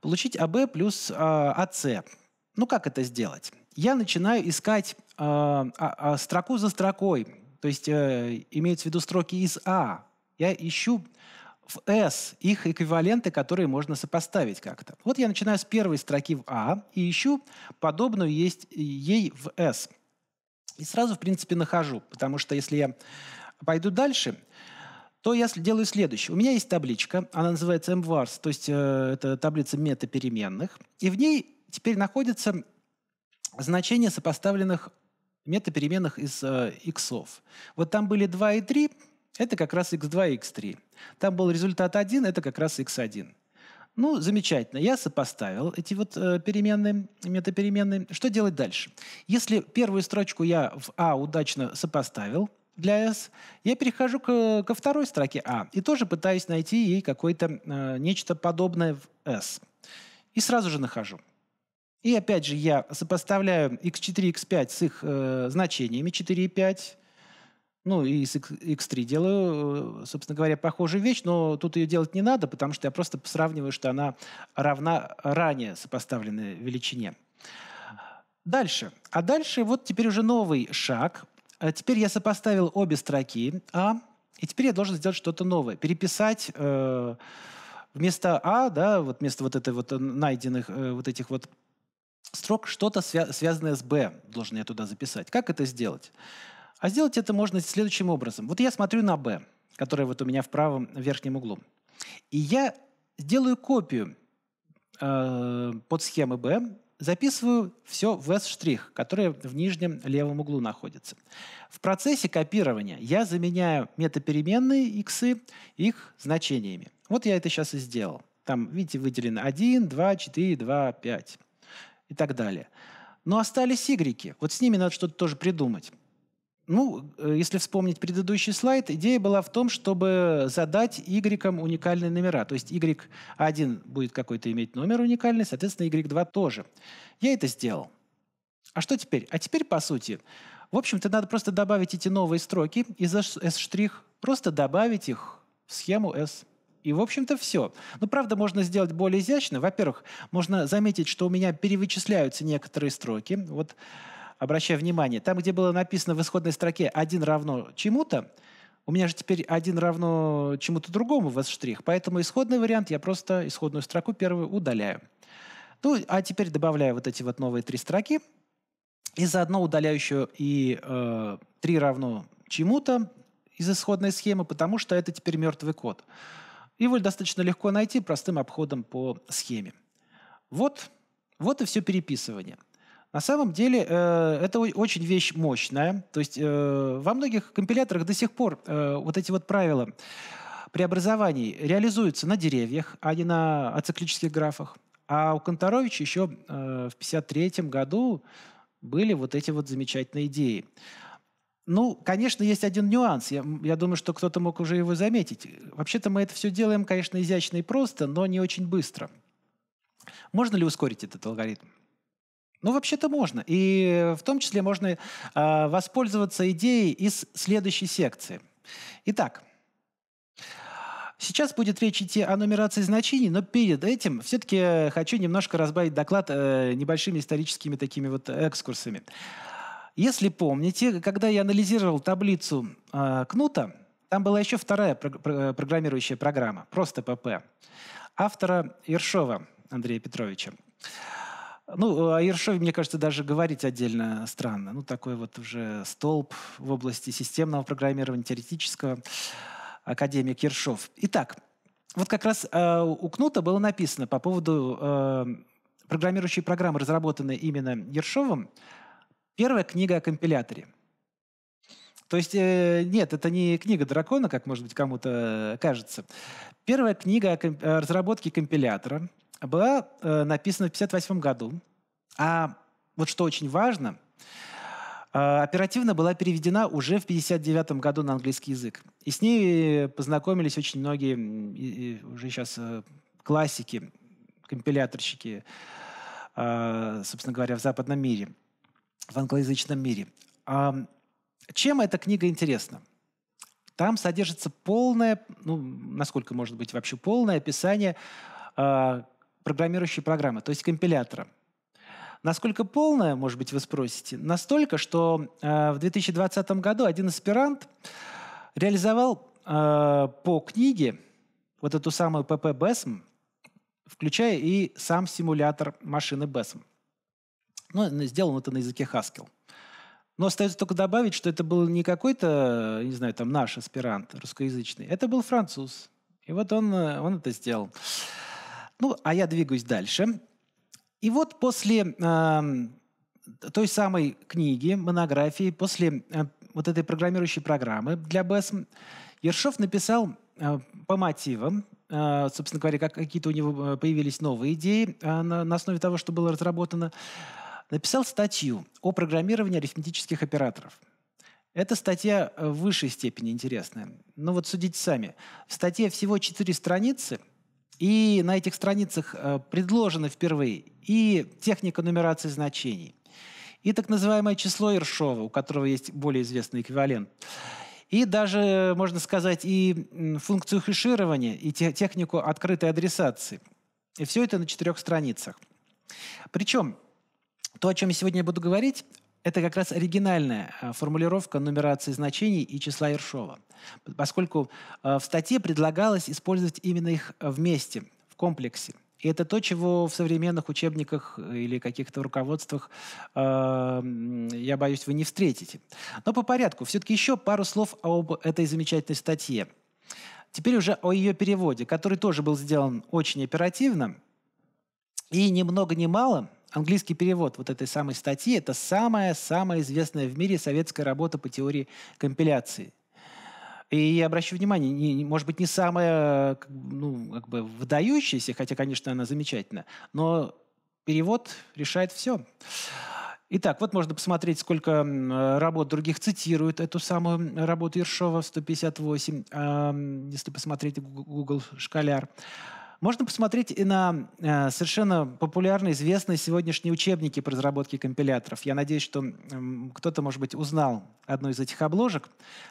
B: Получить АБ плюс АС. А ну, как это сделать? Я начинаю искать а, а, строку за строкой. То есть э, имеется в виду строки из А. Я ищу в S их эквиваленты, которые можно сопоставить как-то. Вот я начинаю с первой строки в А и ищу подобную есть ей в S. И сразу, в принципе, нахожу, потому что если я пойду дальше, то я делаю следующее. У меня есть табличка, она называется MVARS, то есть э, это таблица метапеременных, и в ней теперь находится значение сопоставленных метапеременных из э, иксов. Вот там были 2 и 3, это как раз x2 и x3. Там был результат 1, это как раз x1. Ну, замечательно. Я сопоставил эти вот э, переменные, метапеременные. Что делать дальше? Если первую строчку я в А удачно сопоставил, для S, я перехожу к, ко второй строке A а и тоже пытаюсь найти ей какое-то э, нечто подобное в S. И сразу же нахожу. И опять же я сопоставляю x4, x5 с их э, значениями 4 и 5. Ну и с x3 делаю, э, собственно говоря, похожую вещь, но тут ее делать не надо, потому что я просто сравниваю, что она равна ранее сопоставленной величине. Дальше. А дальше вот теперь уже новый шаг. А теперь я сопоставил обе строки А, и теперь я должен сделать что-то новое. Переписать э, вместо А, да, вот вместо вот этой вот э, найденных э, вот этих вот строк что-то свя- связанное с Б должен я туда записать. Как это сделать? А сделать это можно следующим образом. Вот я смотрю на Б, которая вот у меня в правом верхнем углу. И я сделаю копию э, под схемы B записываю все в S-штрих, который в нижнем левом углу находится. В процессе копирования я заменяю метапеременные иксы их значениями. Вот я это сейчас и сделал. Там, видите, выделено 1, 2, 4, 2, 5 и так далее. Но остались y. Вот с ними надо что-то тоже придумать. Ну, э, если вспомнить предыдущий слайд, идея была в том, чтобы задать Y уникальные номера. То есть Y1 будет какой-то иметь номер уникальный, соответственно, Y2 тоже. Я это сделал. А что теперь? А теперь, по сути, в общем-то, надо просто добавить эти новые строки из S', просто добавить их в схему S. И, в общем-то, все. Но, ну, правда, можно сделать более изящно. Во-первых, можно заметить, что у меня перевычисляются некоторые строки. Вот обращаю внимание, там, где было написано в исходной строке один равно чему-то, у меня же теперь один равно чему-то другому в штрих. поэтому исходный вариант я просто исходную строку первую удаляю. Ну, а теперь добавляю вот эти вот новые три строки, и заодно удаляю еще и э, 3 равно чему-то из исходной схемы, потому что это теперь мертвый код. Его достаточно легко найти простым обходом по схеме. Вот, вот и все переписывание. На самом деле э, это очень вещь мощная. То есть э, во многих компиляторах до сих пор э, вот эти вот правила преобразований реализуются на деревьях, а не на ациклических графах. А у Конторовича еще э, в 1953 году были вот эти вот замечательные идеи. Ну, конечно, есть один нюанс. Я, я думаю, что кто-то мог уже его заметить. Вообще-то мы это все делаем, конечно, изящно и просто, но не очень быстро. Можно ли ускорить этот алгоритм? Ну, вообще-то можно. И в том числе можно э, воспользоваться идеей из следующей секции. Итак, Сейчас будет речь идти о нумерации значений, но перед этим все-таки хочу немножко разбавить доклад э, небольшими историческими такими вот экскурсами. Если помните, когда я анализировал таблицу э, Кнута, там была еще вторая про- про- программирующая программа, просто ПП, автора Ершова Андрея Петровича. Ну, о а Ершове, мне кажется, даже говорить отдельно странно. Ну, такой вот уже столб в области системного программирования, теоретического. Академик Ершов. Итак, вот как раз э, у Кнута было написано по поводу э, программирующей программы, разработанной именно Ершовым, первая книга о компиляторе. То есть, э, нет, это не книга дракона, как, может быть, кому-то кажется. Первая книга о комп- разработке компилятора – была э, написана в 1958 году. А вот что очень важно, э, оперативно была переведена уже в 1959 году на английский язык. И с ней познакомились очень многие и, и уже сейчас э, классики, компиляторщики, э, собственно говоря, в западном мире, в англоязычном мире. А, чем эта книга интересна? Там содержится полное, ну, насколько может быть вообще полное описание э, программирующей программы, то есть компилятора. Насколько полная, может быть, вы спросите? Настолько, что э, в 2020 году один аспирант реализовал э, по книге вот эту самую ПП БЭСМ, включая и сам симулятор машины БЭСМ. Ну, сделано это на языке Haskell. Но остается только добавить, что это был не какой-то, не знаю, там наш аспирант русскоязычный, это был француз. И вот он, э, он это сделал. Ну, а я двигаюсь дальше. И вот после э, той самой книги, монографии, после э, вот этой программирующей программы для BESM, Ершов написал э, по мотивам, э, собственно говоря, как какие-то у него э, появились новые идеи э, на, на основе того, что было разработано, написал статью о программировании арифметических операторов. Эта статья э, в высшей степени интересная. Ну вот судите сами. В статье всего четыре страницы – и на этих страницах э, предложены впервые и техника нумерации значений, и так называемое число Ершова, у которого есть более известный эквивалент. И даже, можно сказать, и функцию хеширования, и технику открытой адресации. И все это на четырех страницах. Причем то, о чем я сегодня буду говорить, это как раз оригинальная а, формулировка нумерации значений и числа Ершова, поскольку а, в статье предлагалось использовать именно их а, вместе, в комплексе. И это то, чего в современных учебниках э, или каких-то руководствах, э, я боюсь, вы не встретите. Но по порядку. Все-таки еще пару слов об этой замечательной статье. Теперь уже о ее переводе, который тоже был сделан очень оперативно. И ни много ни мало Английский перевод вот этой самой статьи – это самая-самая известная в мире советская работа по теории компиляции. И я обращу внимание, не, может быть, не самая ну, как бы выдающаяся, хотя, конечно, она замечательна, но перевод решает все. Итак, вот можно посмотреть, сколько работ других цитируют эту самую работу Ершова 158, если посмотреть Google шкаляр. Можно посмотреть и на э, совершенно популярные, известные сегодняшние учебники по разработке компиляторов. Я надеюсь, что э, кто-то, может быть, узнал одну из этих обложек.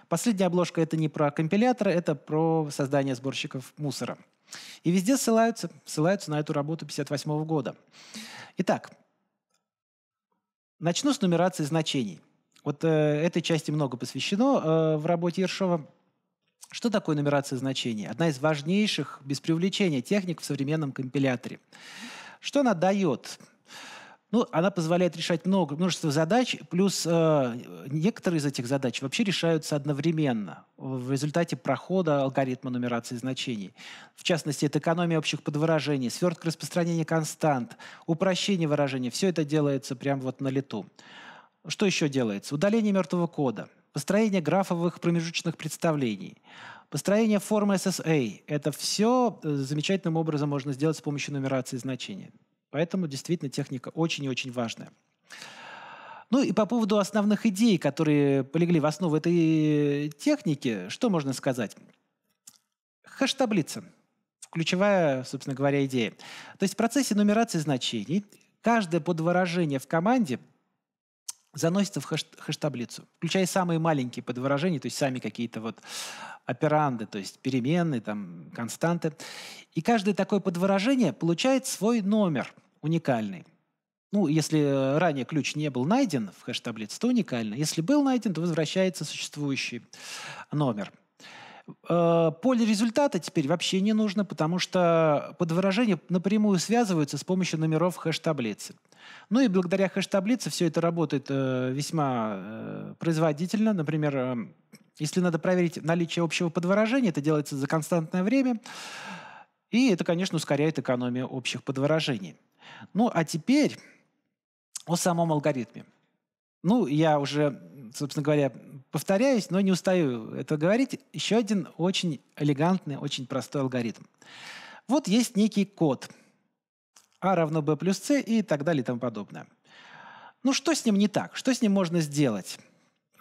B: Последняя обложка — это не про компиляторы, это про создание сборщиков мусора. И везде ссылаются, ссылаются на эту работу 1958 года. Итак, начну с нумерации значений. Вот э, этой части много посвящено э, в работе Ершова — что такое нумерация значений? Одна из важнейших, без привлечения, техник в современном компиляторе. Что она дает? Ну, она позволяет решать много, множество задач, плюс э, некоторые из этих задач вообще решаются одновременно в результате прохода алгоритма нумерации значений. В частности, это экономия общих подвыражений, свертка распространения констант, упрощение выражения. Все это делается прямо вот на лету. Что еще делается? Удаление мертвого кода, построение графовых промежуточных представлений, построение формы SSA. Это все э, замечательным образом можно сделать с помощью нумерации значений. Поэтому действительно техника очень и очень важная. Ну и по поводу основных идей, которые полегли в основу этой техники, что можно сказать? Хэш-таблица. Ключевая, собственно говоря, идея. То есть в процессе нумерации значений каждое подвыражение в команде – заносится в хэш, таблицу включая самые маленькие подвыражения, то есть сами какие-то вот операнды, то есть переменные, там, константы. И каждое такое подвыражение получает свой номер уникальный. Ну, если ранее ключ не был найден в хэш-таблице, то уникально. Если был найден, то возвращается существующий номер – Э, поле результата теперь вообще не нужно, потому что подвыражения напрямую связываются с помощью номеров хэш-таблицы. Ну и благодаря хэш-таблице все это работает э, весьма э, производительно. Например, эм, если надо проверить наличие общего подвыражения, это делается за константное время. И это, конечно, ускоряет экономию общих подвыражений. Ну а теперь о самом алгоритме. Ну, я уже собственно говоря, повторяюсь, но не устаю это говорить, еще один очень элегантный, очень простой алгоритм. Вот есть некий код А равно b плюс c и так далее и тому подобное. Ну что с ним не так? Что с ним можно сделать?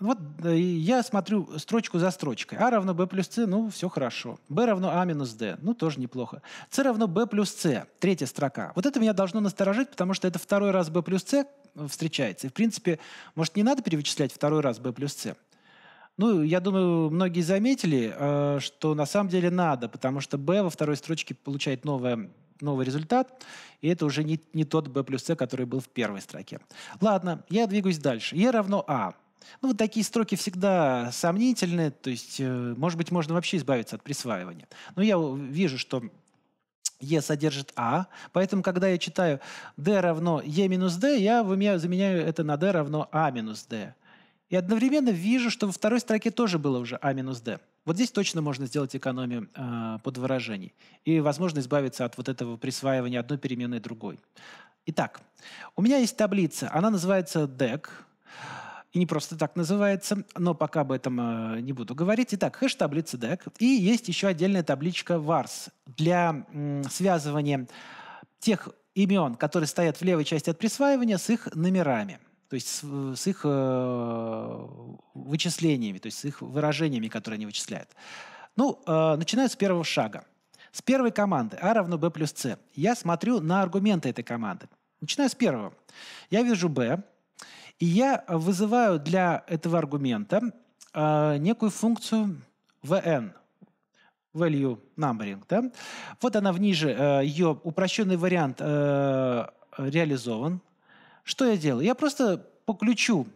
B: Вот я смотрю строчку за строчкой. А равно b плюс c, ну, все хорошо. b равно a а минус d, ну, тоже неплохо. c равно b плюс c, третья строка. Вот это меня должно насторожить, потому что это второй раз b плюс c э, встречается. И, в принципе, может, не надо перевычислять второй раз b плюс c? Ну, я думаю, многие заметили, э, что на самом деле надо, потому что b во второй строчке получает новое новый результат, и это уже не, не тот b плюс c, который был в первой строке. Ладно, я двигаюсь дальше. e равно a. А. Ну, вот такие строки всегда сомнительны, то есть, э, может быть, можно вообще избавиться от присваивания. Но я вижу, что Е содержит А, поэтому, когда я читаю D равно Е минус D, я заменяю это на D равно А минус D. И одновременно вижу, что во второй строке тоже было уже А минус D. Вот здесь точно можно сделать экономию э, а, выражений И, возможно, избавиться от вот этого присваивания одной переменной другой. Итак, у меня есть таблица. Она называется DEC и не просто так называется, но пока об этом э, не буду говорить. Итак, хэш таблицы DEC. И есть еще отдельная табличка VARS для связывания тех имен, которые стоят в левой части от присваивания, с их номерами то есть с, с их э, вычислениями, то есть с их выражениями, которые они вычисляют. Ну, э, начинаю с первого шага. С первой команды А равно b плюс c. Я смотрю на аргументы этой команды. Начинаю с первого. Я вижу b. И я вызываю для этого аргумента э, некую функцию vn, value numbering. Да? Вот она вниже, э, ее упрощенный вариант э, реализован. Что я делаю? Я просто по ключу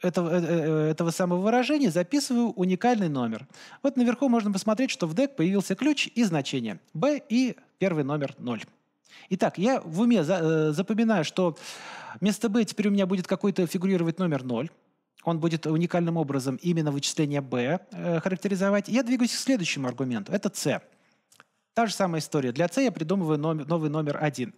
B: этого, э, э, э, этого самого выражения записываю уникальный номер. Вот наверху можно посмотреть, что в DEC появился ключ и значение b и первый номер 0. Итак, я в уме э, запоминаю, что вместо b теперь у меня будет какой-то фигурировать номер 0. Он будет уникальным образом именно вычисление b э, характеризовать. я двигаюсь к следующему аргументу. Это c. Та же самая история. Для c я придумываю номер, новый номер 1.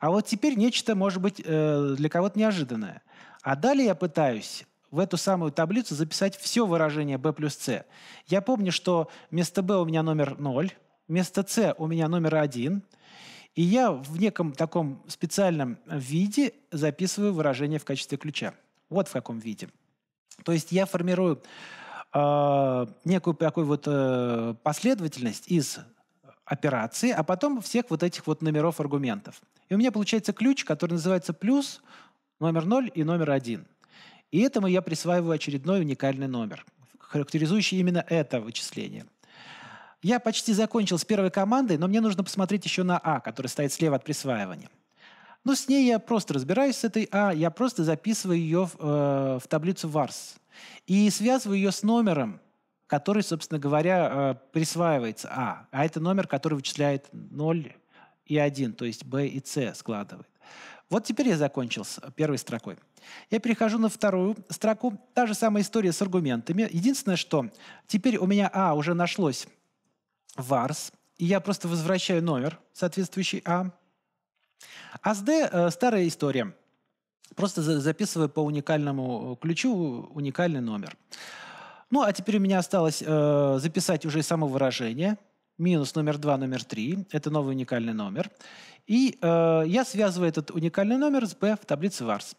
B: А вот теперь нечто, может быть, э, для кого-то неожиданное. А далее я пытаюсь в эту самую таблицу записать все выражение b плюс c. Я помню, что вместо b у меня номер 0, вместо c у меня номер 1, и я в неком таком специальном виде записываю выражение в качестве ключа. Вот в каком виде. То есть я формирую э, некую такую вот э, последовательность из операции, а потом всех вот этих вот номеров аргументов. И у меня получается ключ, который называется плюс, номер 0 и номер 1. И этому я присваиваю очередной уникальный номер, характеризующий именно это вычисление. Я почти закончил с первой командой, но мне нужно посмотреть еще на А, который стоит слева от присваивания. Но ну, с ней я просто разбираюсь с этой А, я просто записываю ее в, э, в таблицу VARS. И связываю ее с номером, который, собственно говоря, э, присваивается А. А это номер, который вычисляет 0 и 1, то есть Б и С складывает. Вот теперь я закончил с первой строкой. Я перехожу на вторую строку. Та же самая история с аргументами. Единственное, что теперь у меня А уже нашлось vars, и я просто возвращаю номер, соответствующий А. А с D э, старая история. Просто за записываю по уникальному э, ключу уникальный номер. Ну, а теперь у меня осталось э, записать уже само выражение. Минус номер 2, номер 3. Это новый уникальный номер. И э, я связываю этот уникальный номер с B в таблице VARS.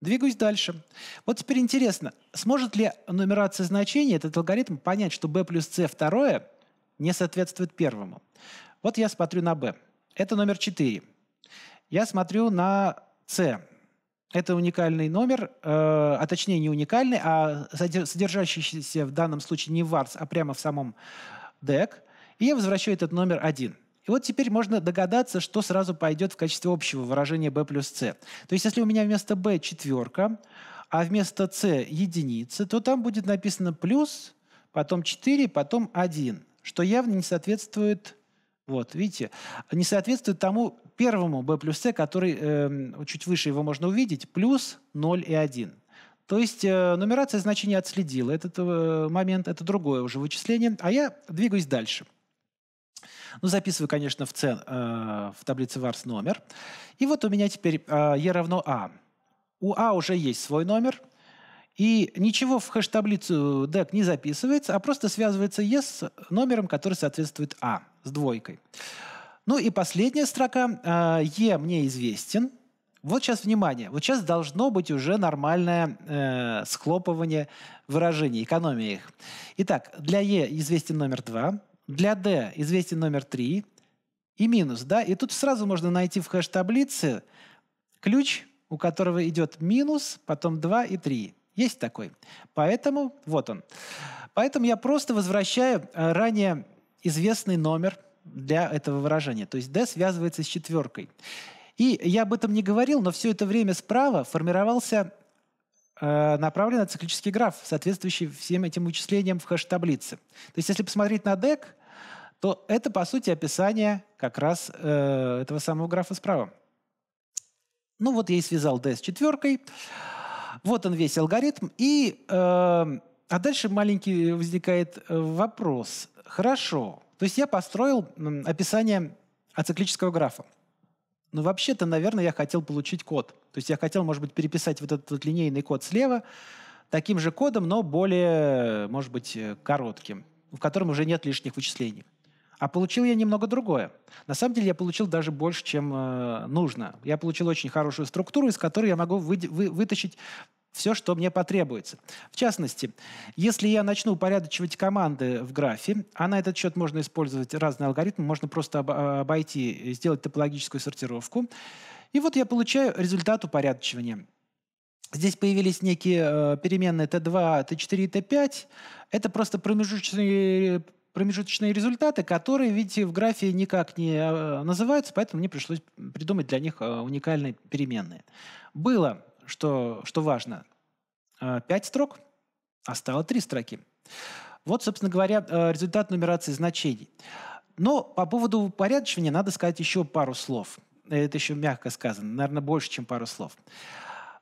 B: Двигаюсь дальше. Вот теперь интересно, сможет ли нумерация значений, этот алгоритм, понять, что B плюс C второе – не соответствует первому. Вот я смотрю на B. Это номер 4. Я смотрю на C. Это уникальный номер, э, а точнее не уникальный, а содержащийся в данном случае не в VARS, а прямо в самом DEC. И я возвращаю этот номер 1. И вот теперь можно догадаться, что сразу пойдет в качестве общего выражения b плюс c. То есть если у меня вместо b четверка, а вместо c единица, то там будет написано плюс, потом 4, потом 1 что явно не соответствует вот, видите, не соответствует тому первому b плюс c, который э, чуть выше его можно увидеть, плюс 0 и 1. То есть э, нумерация значения отследила этот э, момент, это другое уже вычисление, а я двигаюсь дальше. Ну, записываю, конечно, в, c, э, в таблице VARS номер. И вот у меня теперь э, e равно a. А. У a а уже есть свой номер – и ничего в хэш-таблицу DEC э, не записывается, а просто связывается yes с номером, который соответствует А, с двойкой. Ну и последняя строка. Э, е мне известен. Вот сейчас внимание. Вот сейчас должно быть уже нормальное э, схлопывание выражений, экономия их. Итак, для Е известен номер 2, для D известен номер 3 и минус. Да? И тут сразу можно найти в хэш-таблице ключ, у которого идет минус, потом 2 и 3. Есть такой. Поэтому вот он. Поэтому я просто возвращаю э, ранее известный номер для этого выражения. То есть D связывается с четверкой. И я об этом не говорил, но все это время справа формировался э, направленный циклический граф, соответствующий всем этим вычислениям в хэш-таблице. То есть если посмотреть на DEC, то это, по сути, описание как раз э, этого самого графа справа. Ну вот я и связал D с четверкой. Вот он весь алгоритм. И, э, а дальше маленький возникает э, вопрос. Хорошо. То есть я построил описание ациклического графа. Но ну, вообще-то, наверное, я хотел получить код. То есть я хотел, может быть, переписать вот этот вот линейный код слева таким же кодом, но более, может быть, э, коротким, в котором уже нет лишних вычислений. А получил я немного другое. На самом деле я получил даже больше, чем э, нужно. Я получил очень хорошую структуру, из которой я могу вы, вы, вытащить все, что мне потребуется. В частности, если я начну упорядочивать команды в графе, а на этот счет можно использовать разные алгоритмы, можно просто а, обойти, сделать топологическую сортировку. И вот я получаю результат упорядочивания. Здесь появились некие э, переменные Т2, Т4 и Т5. Это просто промежуточные, промежуточные результаты, которые, видите, в графе никак не э, называются, поэтому мне пришлось придумать для них э, уникальные переменные. Было что, что важно. Э, пять строк, а стало три строки. Вот, собственно говоря, э, результат нумерации значений. Но по поводу упорядочивания надо сказать еще пару слов. Это еще мягко сказано, наверное, больше, чем пару слов.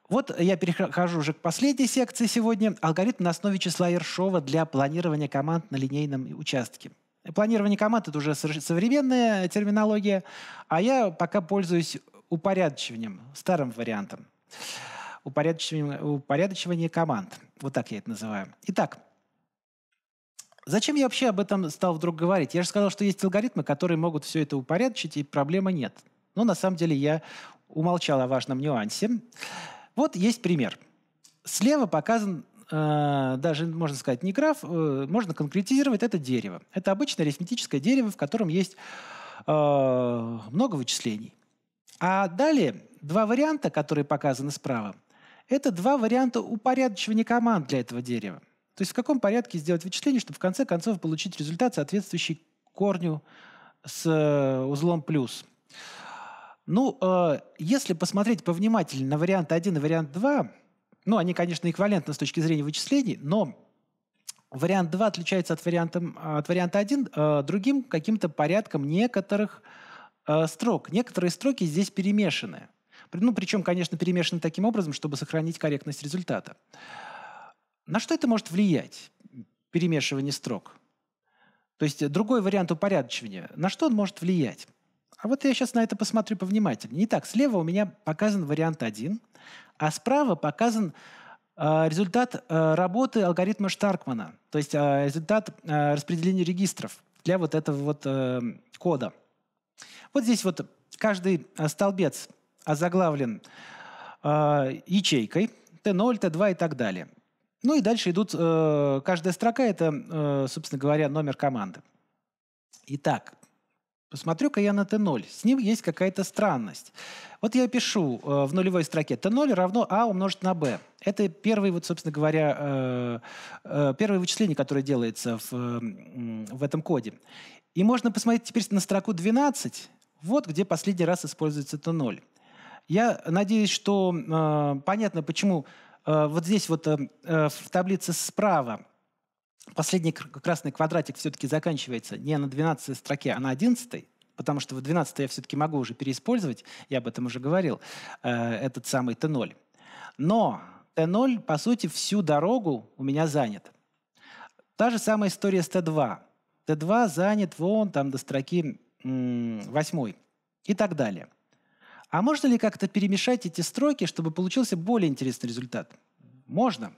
B: Вот я перехожу уже к последней секции сегодня. Алгоритм на основе числа Ершова для планирования команд на линейном участке. Планирование команд – это уже современная терминология, а я пока пользуюсь упорядочиванием, старым вариантом упорядочивание, упорядочивание команд. Вот так я это называю. Итак, Зачем я вообще об этом стал вдруг говорить? Я же сказал, что есть алгоритмы, которые могут все это упорядочить, и проблемы нет. Но на самом деле я умолчал о важном нюансе. Вот есть пример. Слева показан э, даже, можно сказать, не граф, э, можно конкретизировать это дерево. Это обычное арифметическое дерево, в котором есть э, много вычислений. А далее два варианта, которые показаны справа – это два варианта упорядочивания команд для этого дерева. То есть в каком порядке сделать вычисление, чтобы в конце концов получить результат, соответствующий корню с э, узлом плюс. Ну, э, если посмотреть повнимательнее на вариант 1 и вариант 2, ну, они, конечно, эквивалентны с точки зрения вычислений, но вариант 2 отличается от варианта, от варианта 1 э, другим каким-то порядком некоторых э, строк. Некоторые строки здесь перемешаны. Ну, причем, конечно, перемешаны таким образом, чтобы сохранить корректность результата. На что это может влиять, перемешивание строк? То есть э, другой вариант упорядочивания. На что он может влиять? А вот я сейчас на это посмотрю повнимательнее. Итак, слева у меня показан вариант 1, а справа показан э, результат э, работы алгоритма Штаркмана, то есть результат распределения регистров для вот этого вот кода. Вот здесь вот каждый столбец озаглавлен э, ячейкой Т0, Т2 и так далее. Ну и дальше идут, э, каждая строка это, э, собственно говоря, номер команды. Итак, посмотрю-ка я на Т0. С ним есть какая-то странность. Вот я пишу э, в нулевой строке Т0 равно А умножить на Б. Это первый вот, собственно говоря, э, э, первое вычисление, которое делается в, э, в этом коде. И можно посмотреть теперь на строку 12, вот где последний раз используется Т0. Я надеюсь, что э, понятно, почему э, вот здесь вот э, э в таблице справа последний красный квадратик все-таки заканчивается не на 12 строке, а на 11 потому что в 12 я все-таки могу уже переиспользовать, я об этом уже говорил, э, этот самый Т0. Но Т0, по сути, всю дорогу у меня занят. Та же самая история с Т2. Т2 занят вон там до строки 8 и так далее. А можно ли как-то перемешать эти строки, чтобы получился более интересный результат? Можно.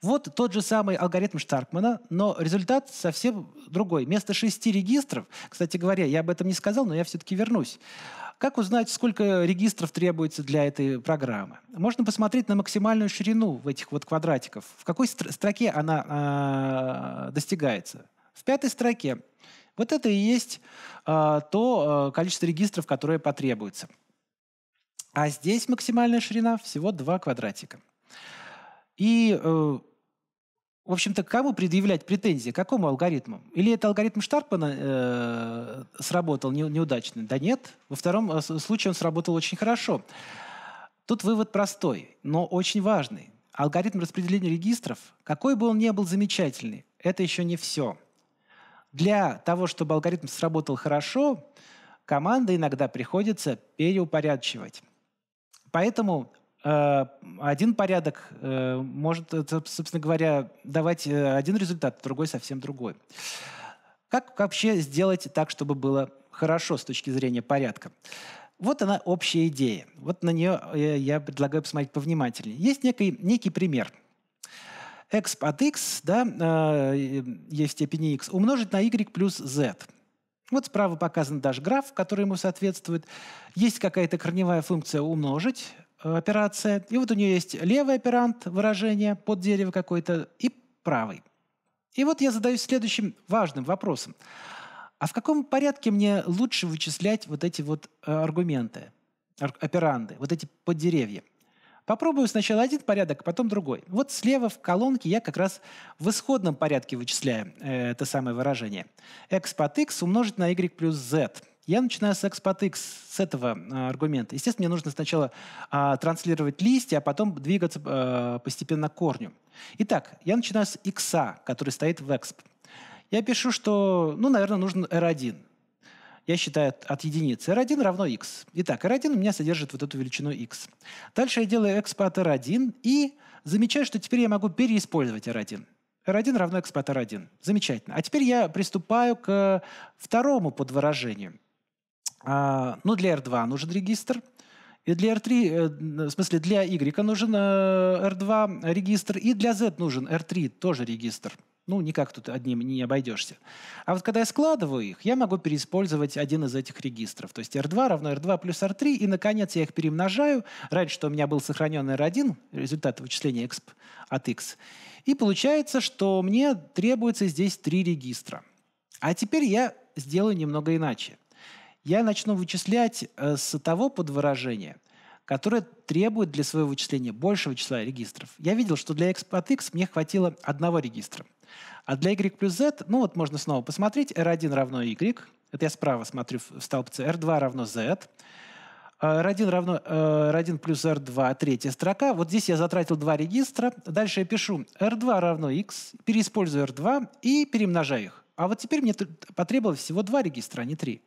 B: Вот тот же самый алгоритм Штаркмана, но результат совсем другой. Вместо шести регистров, кстати говоря, я об этом не сказал, но я все-таки вернусь. Как узнать, сколько регистров требуется для этой программы? Можно посмотреть на максимальную ширину в этих вот квадратиков. В какой строке она э, достигается? В пятой строке. Вот это и есть э, то э, количество регистров, которое потребуется. А здесь максимальная ширина всего 2 квадратика. И, э, в общем-то, кому предъявлять претензии? Какому алгоритму? Или это алгоритм Штарпмана э, сработал не, неудачно? Да нет. Во втором э, случае он сработал очень хорошо. Тут вывод простой, но очень важный. Алгоритм распределения регистров, какой бы он ни был замечательный, это еще не все. Для того, чтобы алгоритм сработал хорошо, команды иногда приходится переупорядочивать. Поэтому э, один порядок э, может, собственно говоря, давать э, один результат, другой совсем другой. Как вообще сделать так, чтобы было хорошо с точки зрения порядка? Вот она общая идея. Вот на нее я предлагаю посмотреть повнимательнее. Есть некий, некий пример. x под x, да, есть степени x, умножить на y плюс z. Вот справа показан даже граф, который ему соответствует. Есть какая-то корневая функция «умножить», э, операция. И вот у нее есть левый оперант выражение под дерево какое-то и правый. И вот я задаюсь следующим важным вопросом. А в каком порядке мне лучше вычислять вот эти вот э, аргументы, операнды, вот эти под деревья? Попробую сначала один порядок, а потом другой. Вот слева в колонке я как раз в исходном порядке вычисляю э, это самое выражение. x под x умножить на y плюс z. Я начинаю с x под x, с этого э, аргумента. Естественно, мне нужно сначала э, транслировать листья, а потом двигаться э, постепенно к корню. Итак, я начинаю с x, который стоит в exp. Я пишу, что, ну, наверное, нужен r1 я считаю от единицы. R1 равно x. Итак, R1 у меня содержит вот эту величину x. Дальше я делаю экспорт R1 и замечаю, что теперь я могу переиспользовать R1. R1 равно экспорт R1. Замечательно. А теперь я приступаю к второму подвыражению. А, ну, для R2 нужен регистр. И для R3, э, в смысле, для Y нужен э, R2 регистр, и для Z нужен R3 тоже регистр. Ну, никак тут одним не обойдешься. А вот когда я складываю их, я могу переиспользовать один из этих регистров. То есть R2 равно R2 плюс R3, и, наконец, я их перемножаю. Раньше что у меня был сохранен R1, результат вычисления exp от x. И получается, что мне требуется здесь три регистра. А теперь я сделаю немного иначе. Я начну вычислять э, с того подвыражения, которое требует для своего вычисления большего числа регистров. Я видел, что для exp от x мне хватило одного регистра – а для y плюс z, ну вот можно снова посмотреть, r1 равно y, это я справа смотрю в столбце, r2 равно z, а, R1 равно э, R1 плюс R2, третья строка. Вот здесь я затратил два регистра. Дальше я пишу R2 равно X, переиспользую R2 и перемножаю их. А вот теперь мне потребовалось всего два регистра, а не три.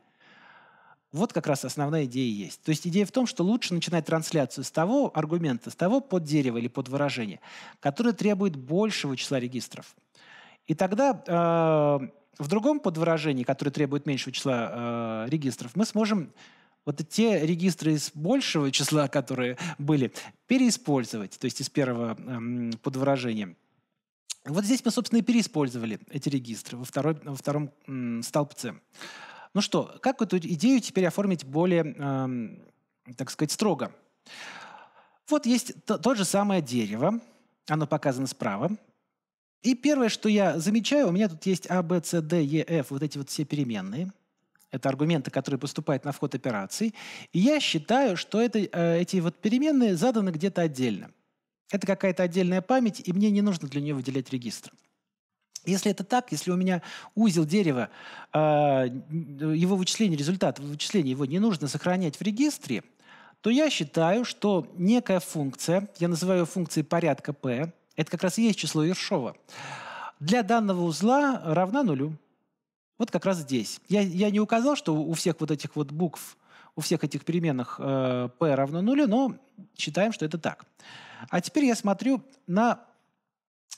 B: Вот как раз основная идея есть. То есть идея в том, что лучше начинать трансляцию с того аргумента, с того поддерева или подвыражения, которое требует большего числа регистров. И тогда э, в другом подвыражении, которое требует меньшего числа э, регистров, мы сможем вот те регистры из большего числа, которые были, переиспользовать, то есть из первого э, подвыражения. Вот здесь мы, собственно, и переиспользовали эти регистры во, второй, во втором э, столбце. Ну что, как эту идею теперь оформить более, э, так сказать, строго? Вот есть то, то же самое дерево, оно показано справа, и первое, что я замечаю, у меня тут есть А, Б, С, Д, Е, Ф, вот эти вот все переменные. Это аргументы, которые поступают на вход операций. И я считаю, что это, э, эти вот переменные заданы где-то отдельно. Это какая-то отдельная память, и мне не нужно для нее выделять регистр. Если это так, если у меня узел дерева, э, его вычисление, результат вычисления его не нужно сохранять в регистре, то я считаю, что некая функция, я называю ее функцией порядка P, это как раз и есть число Ершова. Для данного узла равна нулю. Вот как раз здесь. Я, я не указал, что у всех вот этих вот букв, у всех этих переменных э, p равно нулю, но считаем, что это так. А теперь я смотрю на...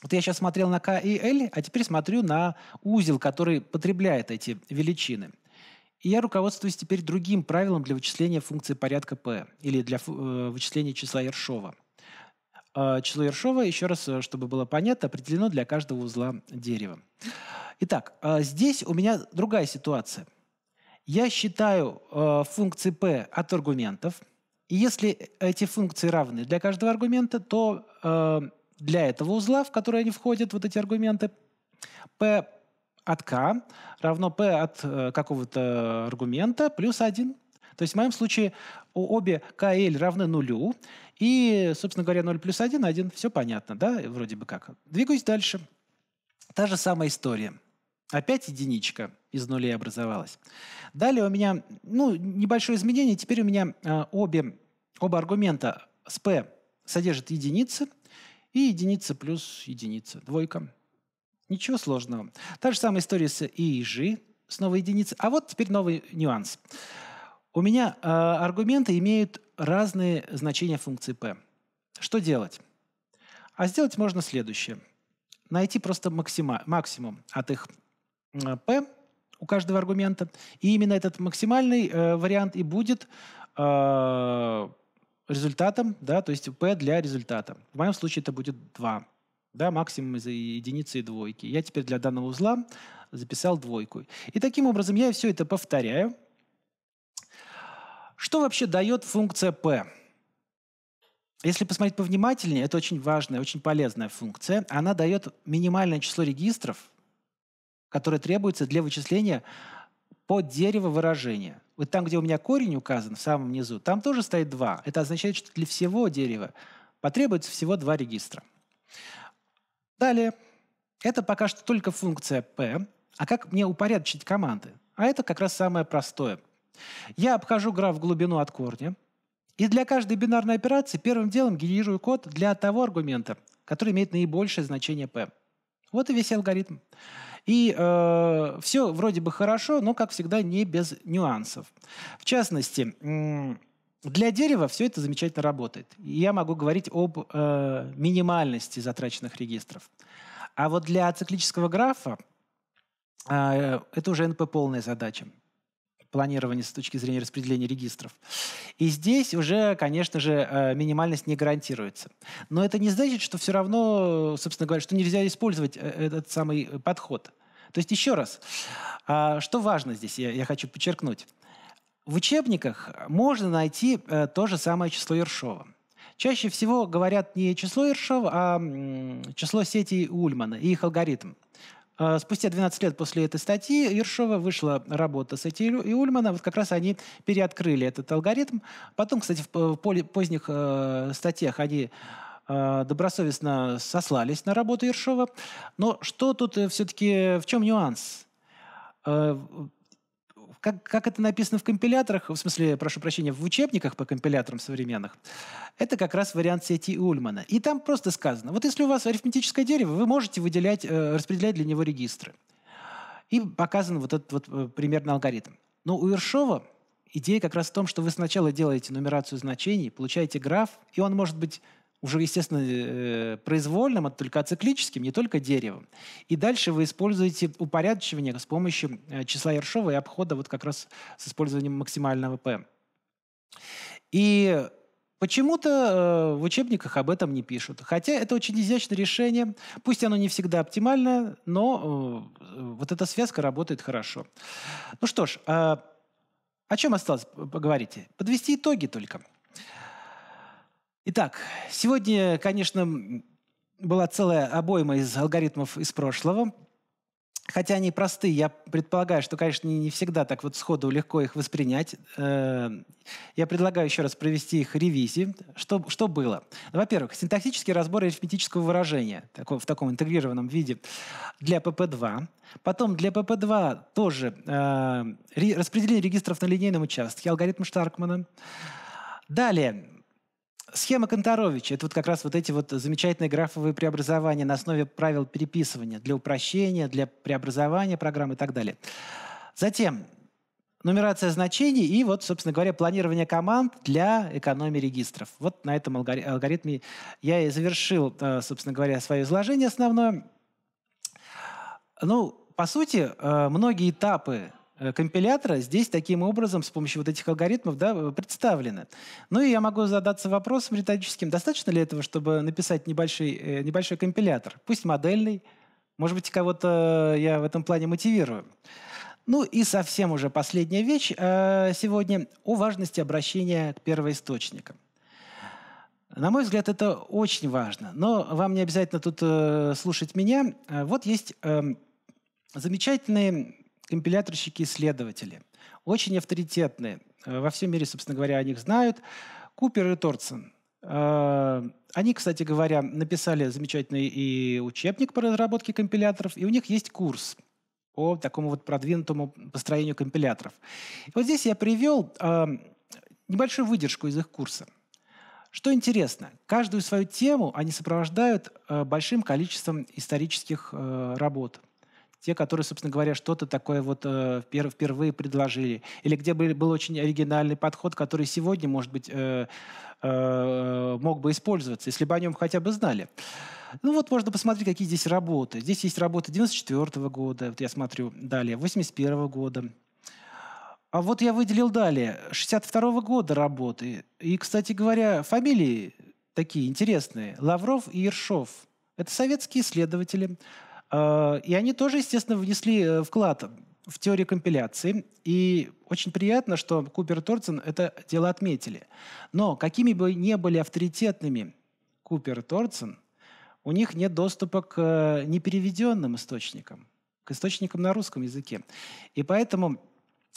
B: Вот я сейчас смотрел на k и l, а теперь смотрю на узел, который потребляет эти величины. И я руководствуюсь теперь другим правилом для вычисления функции порядка p или для э, вычисления числа Ершова – а, число Ершова, еще раз, э, чтобы было понятно, определено для каждого узла дерева. Итак, а, здесь у меня другая ситуация. Я считаю э, функции P от аргументов. И если эти функции равны для каждого аргумента, то э, для этого узла, в который они входят, вот эти аргументы, P от k равно p от какого-то аргумента плюс 1. То есть в моем случае обе k и l равны нулю. И, собственно говоря, 0 плюс 1, 1, все понятно, да, вроде бы как. Двигаюсь дальше. Та же самая история. Опять единичка из нулей образовалась. Далее у меня, ну, небольшое изменение. Теперь у меня э, обе, оба аргумента с p содержат единицы, и единица плюс единица, двойка. Ничего сложного. Та же самая история с и и g, снова единица. А вот теперь новый нюанс. У меня э, аргументы имеют разные значения функции p. Что делать? А сделать можно следующее. Найти просто максима, максимум от их э, p у каждого аргумента. И именно этот максимальный э, вариант и будет э, результатом, да, то есть p для результата. В моем случае это будет 2. Да, максимум из единицы и двойки. Я теперь для данного узла записал двойку. И таким образом я все это повторяю. Что вообще дает функция p? Если посмотреть повнимательнее, это очень важная, очень полезная функция. Она дает минимальное число регистров, которые требуются для вычисления под дерево выражения. Вот там, где у меня корень указан, в самом низу, там тоже стоит 2. Это означает, что для всего дерева потребуется всего два регистра. Далее. Это пока что только функция p. А как мне упорядочить команды? А это как раз самое простое. Я обхожу граф глубину от корня, и для каждой бинарной операции первым делом генерирую код для того аргумента, который имеет наибольшее значение p. Вот и весь алгоритм. И э, все вроде бы хорошо, но, как всегда, не без нюансов. В частности, для дерева все это замечательно работает. Я могу говорить об э, минимальности затраченных регистров. А вот для циклического графа э, это уже np полная задача планирования с точки зрения распределения регистров. И здесь уже, конечно же, э, минимальность не гарантируется. Но это не значит, что все равно, собственно говоря, что нельзя использовать э, этот самый подход. То есть еще раз, а, что важно здесь, я, хочу подчеркнуть. В учебниках можно найти э, то же самое число Ершова. Чаще всего говорят не число Ершова, а число сети Ульмана и их алгоритм. А, спустя 12 лет после этой статьи Ершова вышла работа с Сети и Ульмана. Вот как раз они переоткрыли этот алгоритм. Потом, кстати, в поздних э, статьях они э, добросовестно сослались на работу Ершова. Но что тут э, все-таки, в чем нюанс? как, как это написано в компиляторах, в смысле, прошу прощения, в учебниках по компиляторам современных, это как раз вариант сети Ульмана. И там просто сказано, вот если у вас арифметическое дерево, вы можете выделять, э, распределять для него регистры. И показан вот этот вот э, примерный алгоритм. Но у Иршова идея как раз в том, что вы сначала делаете нумерацию значений, получаете граф, и он может быть уже, естественно, э, произвольным, а только циклическим, не только деревом. И дальше вы используете упорядочивание с помощью э, числа Ершова и обхода вот как раз с использованием максимального P. И Почему-то э, в учебниках об этом не пишут. Хотя это очень изящное решение. Пусть оно не всегда оптимальное, но вот эта связка работает хорошо. Ну что ж, о чем осталось поговорить? Подвести итоги только. Итак, сегодня, конечно, была целая обойма из алгоритмов из прошлого. Хотя они простые, я предполагаю, что, конечно, не всегда так вот сходу легко их воспринять. Э, я предлагаю еще раз провести их ревизии. Что, что было? Во-первых, синтаксический разбор арифметического выражения в таком интегрированном виде для PP2. Потом для PP2 тоже э, распределение регистров на линейном участке, алгоритм Штаркмана. Далее, Схема Конторовича – это вот как раз вот эти вот замечательные графовые преобразования на основе правил переписывания для упрощения, для преобразования программ и так далее. Затем нумерация значений и вот, собственно говоря, планирование команд для экономии регистров. Вот на этом алгоритме я и завершил, э, собственно говоря, свое изложение основное. Ну, по сути, э, многие этапы Э, компилятора здесь таким образом с помощью вот этих алгоритмов да, э, представлены. Ну и я могу задаться вопросом риторическим, достаточно ли этого, чтобы написать небольшой, э, небольшой компилятор, пусть модельный, может быть, кого-то я в этом плане мотивирую. Ну и совсем уже последняя вещь сегодня о важности обращения к первоисточникам. На мой взгляд, это очень важно, но вам не обязательно тут слушать меня. Вот есть эм, замечательные компиляторщики-исследователи. Очень авторитетные. Э, во всем мире, собственно говоря, о них знают. Купер и Торсон. Э, они, кстати говоря, написали замечательный и учебник по разработке компиляторов, и у них есть курс по такому вот продвинутому построению компиляторов. вот здесь я привел э, небольшую выдержку из их курса. Что интересно, каждую свою тему они сопровождают большим количеством исторических работ те, которые, собственно говоря, что-то такое вот э, впервые предложили, или где были, был очень оригинальный подход, который сегодня, может быть, э, э, мог бы использоваться, если бы о нем хотя бы знали. Ну вот можно посмотреть, какие здесь работы. Здесь есть работы 94 года, вот я смотрю далее, 81 -го года. А вот я выделил далее 62 -го года работы. И, кстати говоря, фамилии такие интересные. Лавров и Ершов. Это советские исследователи, Э, и они тоже, естественно, внесли э, вклад в теорию компиляции. И очень приятно, что Купер и Тордсон это дело отметили. Но какими бы ни были авторитетными Купер и Тордсон, у них нет доступа к э, непереведенным источникам, к источникам на русском языке. И поэтому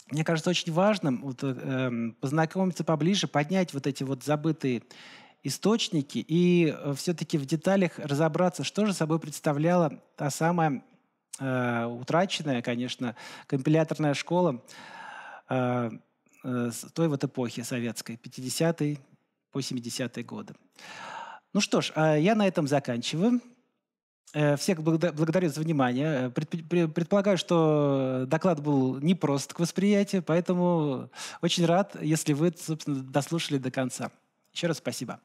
B: мне кажется очень важным вот, э, эм, познакомиться поближе, поднять вот эти вот забытые источники и э, все-таки в деталях разобраться, что же собой представляла та самая э, утраченная, конечно, компиляторная школа э, э, той вот эпохи советской, 50-е по 70-е годы. Ну что ж, а я на этом заканчиваю. Э, всех благодарю за внимание. Э, предполагаю, что доклад был непрост к восприятию, поэтому очень рад, если вы, собственно, дослушали до конца. Еще раз спасибо.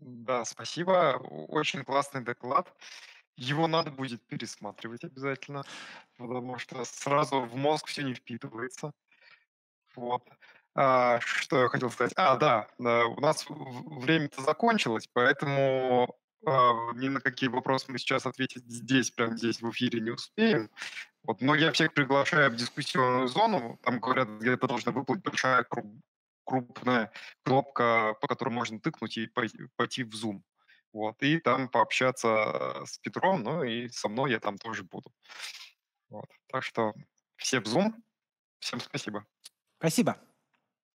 A: Да, спасибо. Очень классный доклад. Его надо будет пересматривать обязательно, потому что сразу в мозг все не впитывается. Вот. А, что я хотел сказать? А, да, у нас время-то закончилось, поэтому а, ни на какие вопросы мы сейчас ответить здесь, прямо здесь, в эфире не успеем. Вот. Но я всех приглашаю в дискуссионную зону. Там, говорят, где-то должна выплыть большая крупная кнопка, по которой можно тыкнуть и пойти в Zoom. Вот, и там пообщаться с Петром, ну и со мной я там тоже буду. Вот. Так что все в Zoom. Всем спасибо.
B: Спасибо.